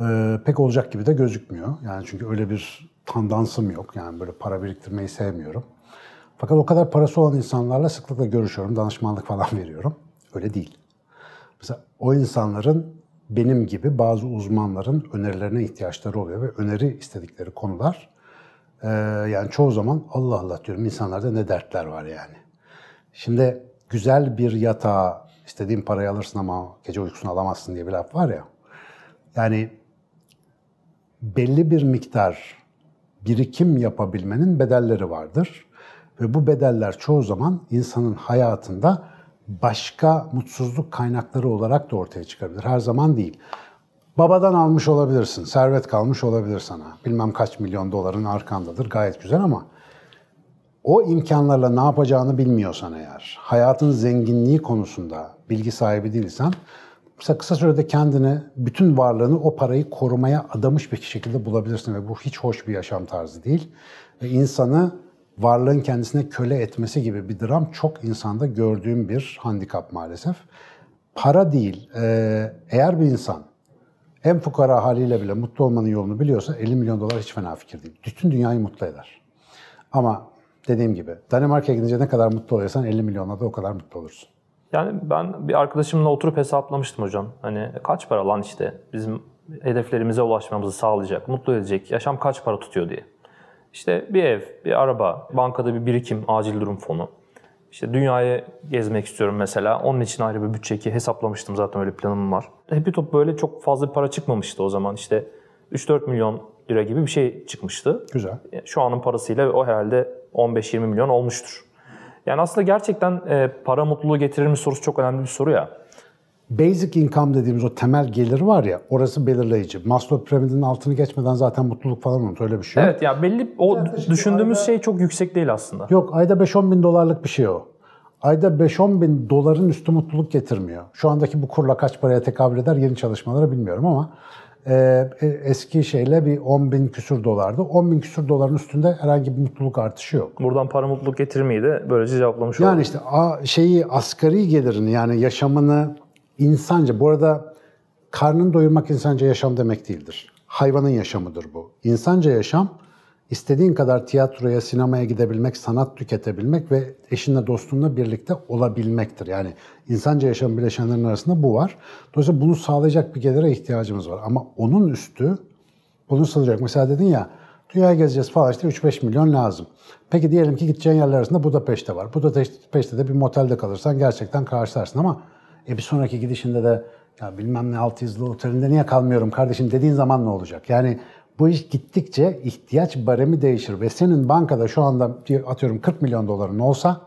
Speaker 2: Ee, pek olacak gibi de gözükmüyor. Yani çünkü öyle bir tandansım yok. Yani böyle para biriktirmeyi sevmiyorum. Fakat o kadar parası olan insanlarla sıklıkla görüşüyorum, danışmanlık falan (laughs) veriyorum. Öyle değil. Mesela o insanların benim gibi bazı uzmanların önerilerine ihtiyaçları oluyor ve öneri istedikleri konular e, yani çoğu zaman Allah Allah diyorum insanlarda ne dertler var yani. Şimdi güzel bir yatağa istediğin parayı alırsın ama gece uykusunu alamazsın diye bir laf var ya. Yani belli bir miktar birikim yapabilmenin bedelleri vardır. Ve bu bedeller çoğu zaman insanın hayatında başka mutsuzluk kaynakları olarak da ortaya çıkabilir. Her zaman değil. Babadan almış olabilirsin, servet kalmış olabilir sana. Bilmem kaç milyon doların arkandadır, gayet güzel ama o imkanlarla ne yapacağını bilmiyorsan eğer, hayatın zenginliği konusunda bilgi sahibi değilsen, mesela kısa sürede kendini, bütün varlığını o parayı korumaya adamış bir şekilde bulabilirsin ve bu hiç hoş bir yaşam tarzı değil. Ve insanı varlığın kendisine köle etmesi gibi bir dram çok insanda gördüğüm bir handikap maalesef. Para değil, e, eğer bir insan en fukara haliyle bile mutlu olmanın yolunu biliyorsa 50 milyon dolar hiç fena fikir değil. Bütün dünyayı mutlu eder. Ama dediğim gibi Danimarka'ya gidince ne kadar mutlu oluyorsan 50 milyonla da o kadar mutlu olursun.
Speaker 1: Yani ben bir arkadaşımla oturup hesaplamıştım hocam. Hani kaç para lan işte bizim hedeflerimize ulaşmamızı sağlayacak, mutlu edecek yaşam kaç para tutuyor diye. İşte bir ev, bir araba, bankada bir birikim, acil durum fonu. İşte dünyayı gezmek istiyorum mesela. Onun için ayrı bir bütçe ki hesaplamıştım zaten öyle planım var. Hepi Top böyle çok fazla para çıkmamıştı o zaman. İşte 3-4 milyon lira gibi bir şey çıkmıştı. Güzel. E, şu anın parasıyla o herhalde 15-20 milyon olmuştur. Yani aslında gerçekten e, para mutluluğu getirir mi sorusu çok önemli bir soru ya
Speaker 2: basic income dediğimiz o temel gelir var ya orası belirleyici. Maslow piramidinin altını geçmeden zaten mutluluk falan unut öyle bir şey. Evet
Speaker 1: ya belli o Yaklaşık düşündüğümüz ayda, şey çok yüksek değil aslında. Yok
Speaker 2: ayda 5-10 bin dolarlık bir şey o. Ayda 5-10 bin doların üstü mutluluk getirmiyor. Şu andaki bu kurla kaç paraya tekabül eder yeni çalışmalara bilmiyorum ama e, e, eski şeyle bir 10 bin küsür dolardı. 10 bin küsür doların üstünde herhangi bir mutluluk artışı yok.
Speaker 1: Buradan para mutluluk getirmeyi böylece cevaplamış yani oldum. Yani işte
Speaker 2: a, şeyi asgari gelirini yani yaşamını insanca, bu arada karnını doyurmak insanca yaşam demek değildir. Hayvanın yaşamıdır bu. İnsanca yaşam, istediğin kadar tiyatroya, sinemaya gidebilmek, sanat tüketebilmek ve eşinle, dostunla birlikte olabilmektir. Yani insanca yaşam bileşenlerin arasında bu var. Dolayısıyla bunu sağlayacak bir gelire ihtiyacımız var. Ama onun üstü bunu sağlayacak. Mesela dedin ya, dünya gezeceğiz falan işte 3-5 milyon lazım. Peki diyelim ki gideceğin yerler arasında Budapeşte var. Budapeşte'de bir motelde kalırsan gerçekten karşılarsın ama e bir sonraki gidişinde de ya bilmem ne 600 yıldızlı otelinde niye kalmıyorum kardeşim dediğin zaman ne olacak? Yani bu iş gittikçe ihtiyaç baremi değişir ve senin bankada şu anda atıyorum 40 milyon doların olsa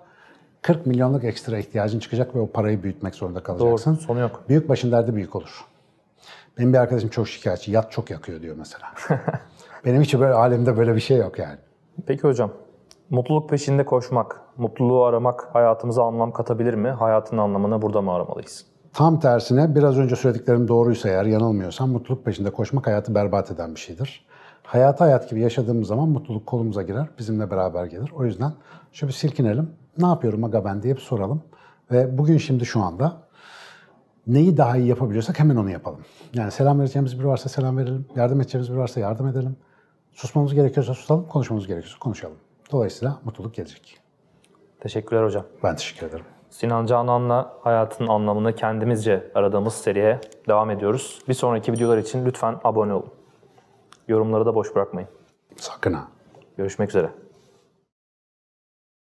Speaker 2: 40 milyonluk ekstra ihtiyacın çıkacak ve o parayı büyütmek zorunda kalacaksın. Doğru, sonu yok. Büyük başın derdi büyük olur. Benim bir arkadaşım çok
Speaker 1: şikayetçi, yat çok yakıyor diyor mesela. (laughs) Benim hiç böyle alemde böyle bir şey yok yani. Peki hocam, Mutluluk peşinde koşmak, mutluluğu aramak hayatımıza anlam katabilir mi? Hayatın anlamını burada mı aramalıyız?
Speaker 2: Tam tersine biraz önce söylediklerim doğruysa eğer yanılmıyorsam mutluluk peşinde koşmak hayatı berbat eden bir şeydir. Hayatı hayat gibi yaşadığımız zaman mutluluk kolumuza girer, bizimle beraber gelir. O yüzden şöyle bir silkinelim. Ne yapıyorum aga ben diye bir soralım. Ve bugün şimdi şu anda neyi daha iyi yapabiliyorsak hemen onu yapalım. Yani selam vereceğimiz biri varsa selam verelim, yardım edeceğimiz biri varsa yardım edelim. Susmamız gerekiyorsa susalım, konuşmamız gerekiyorsa konuşalım. Dolayısıyla mutluluk gelecek.
Speaker 1: Teşekkürler hocam. Ben teşekkür ederim. Sinan Canan'la hayatın anlamını kendimizce aradığımız seriye devam ediyoruz. Bir sonraki videolar için lütfen abone olun. Yorumları da boş bırakmayın. Sakın ha. Görüşmek üzere.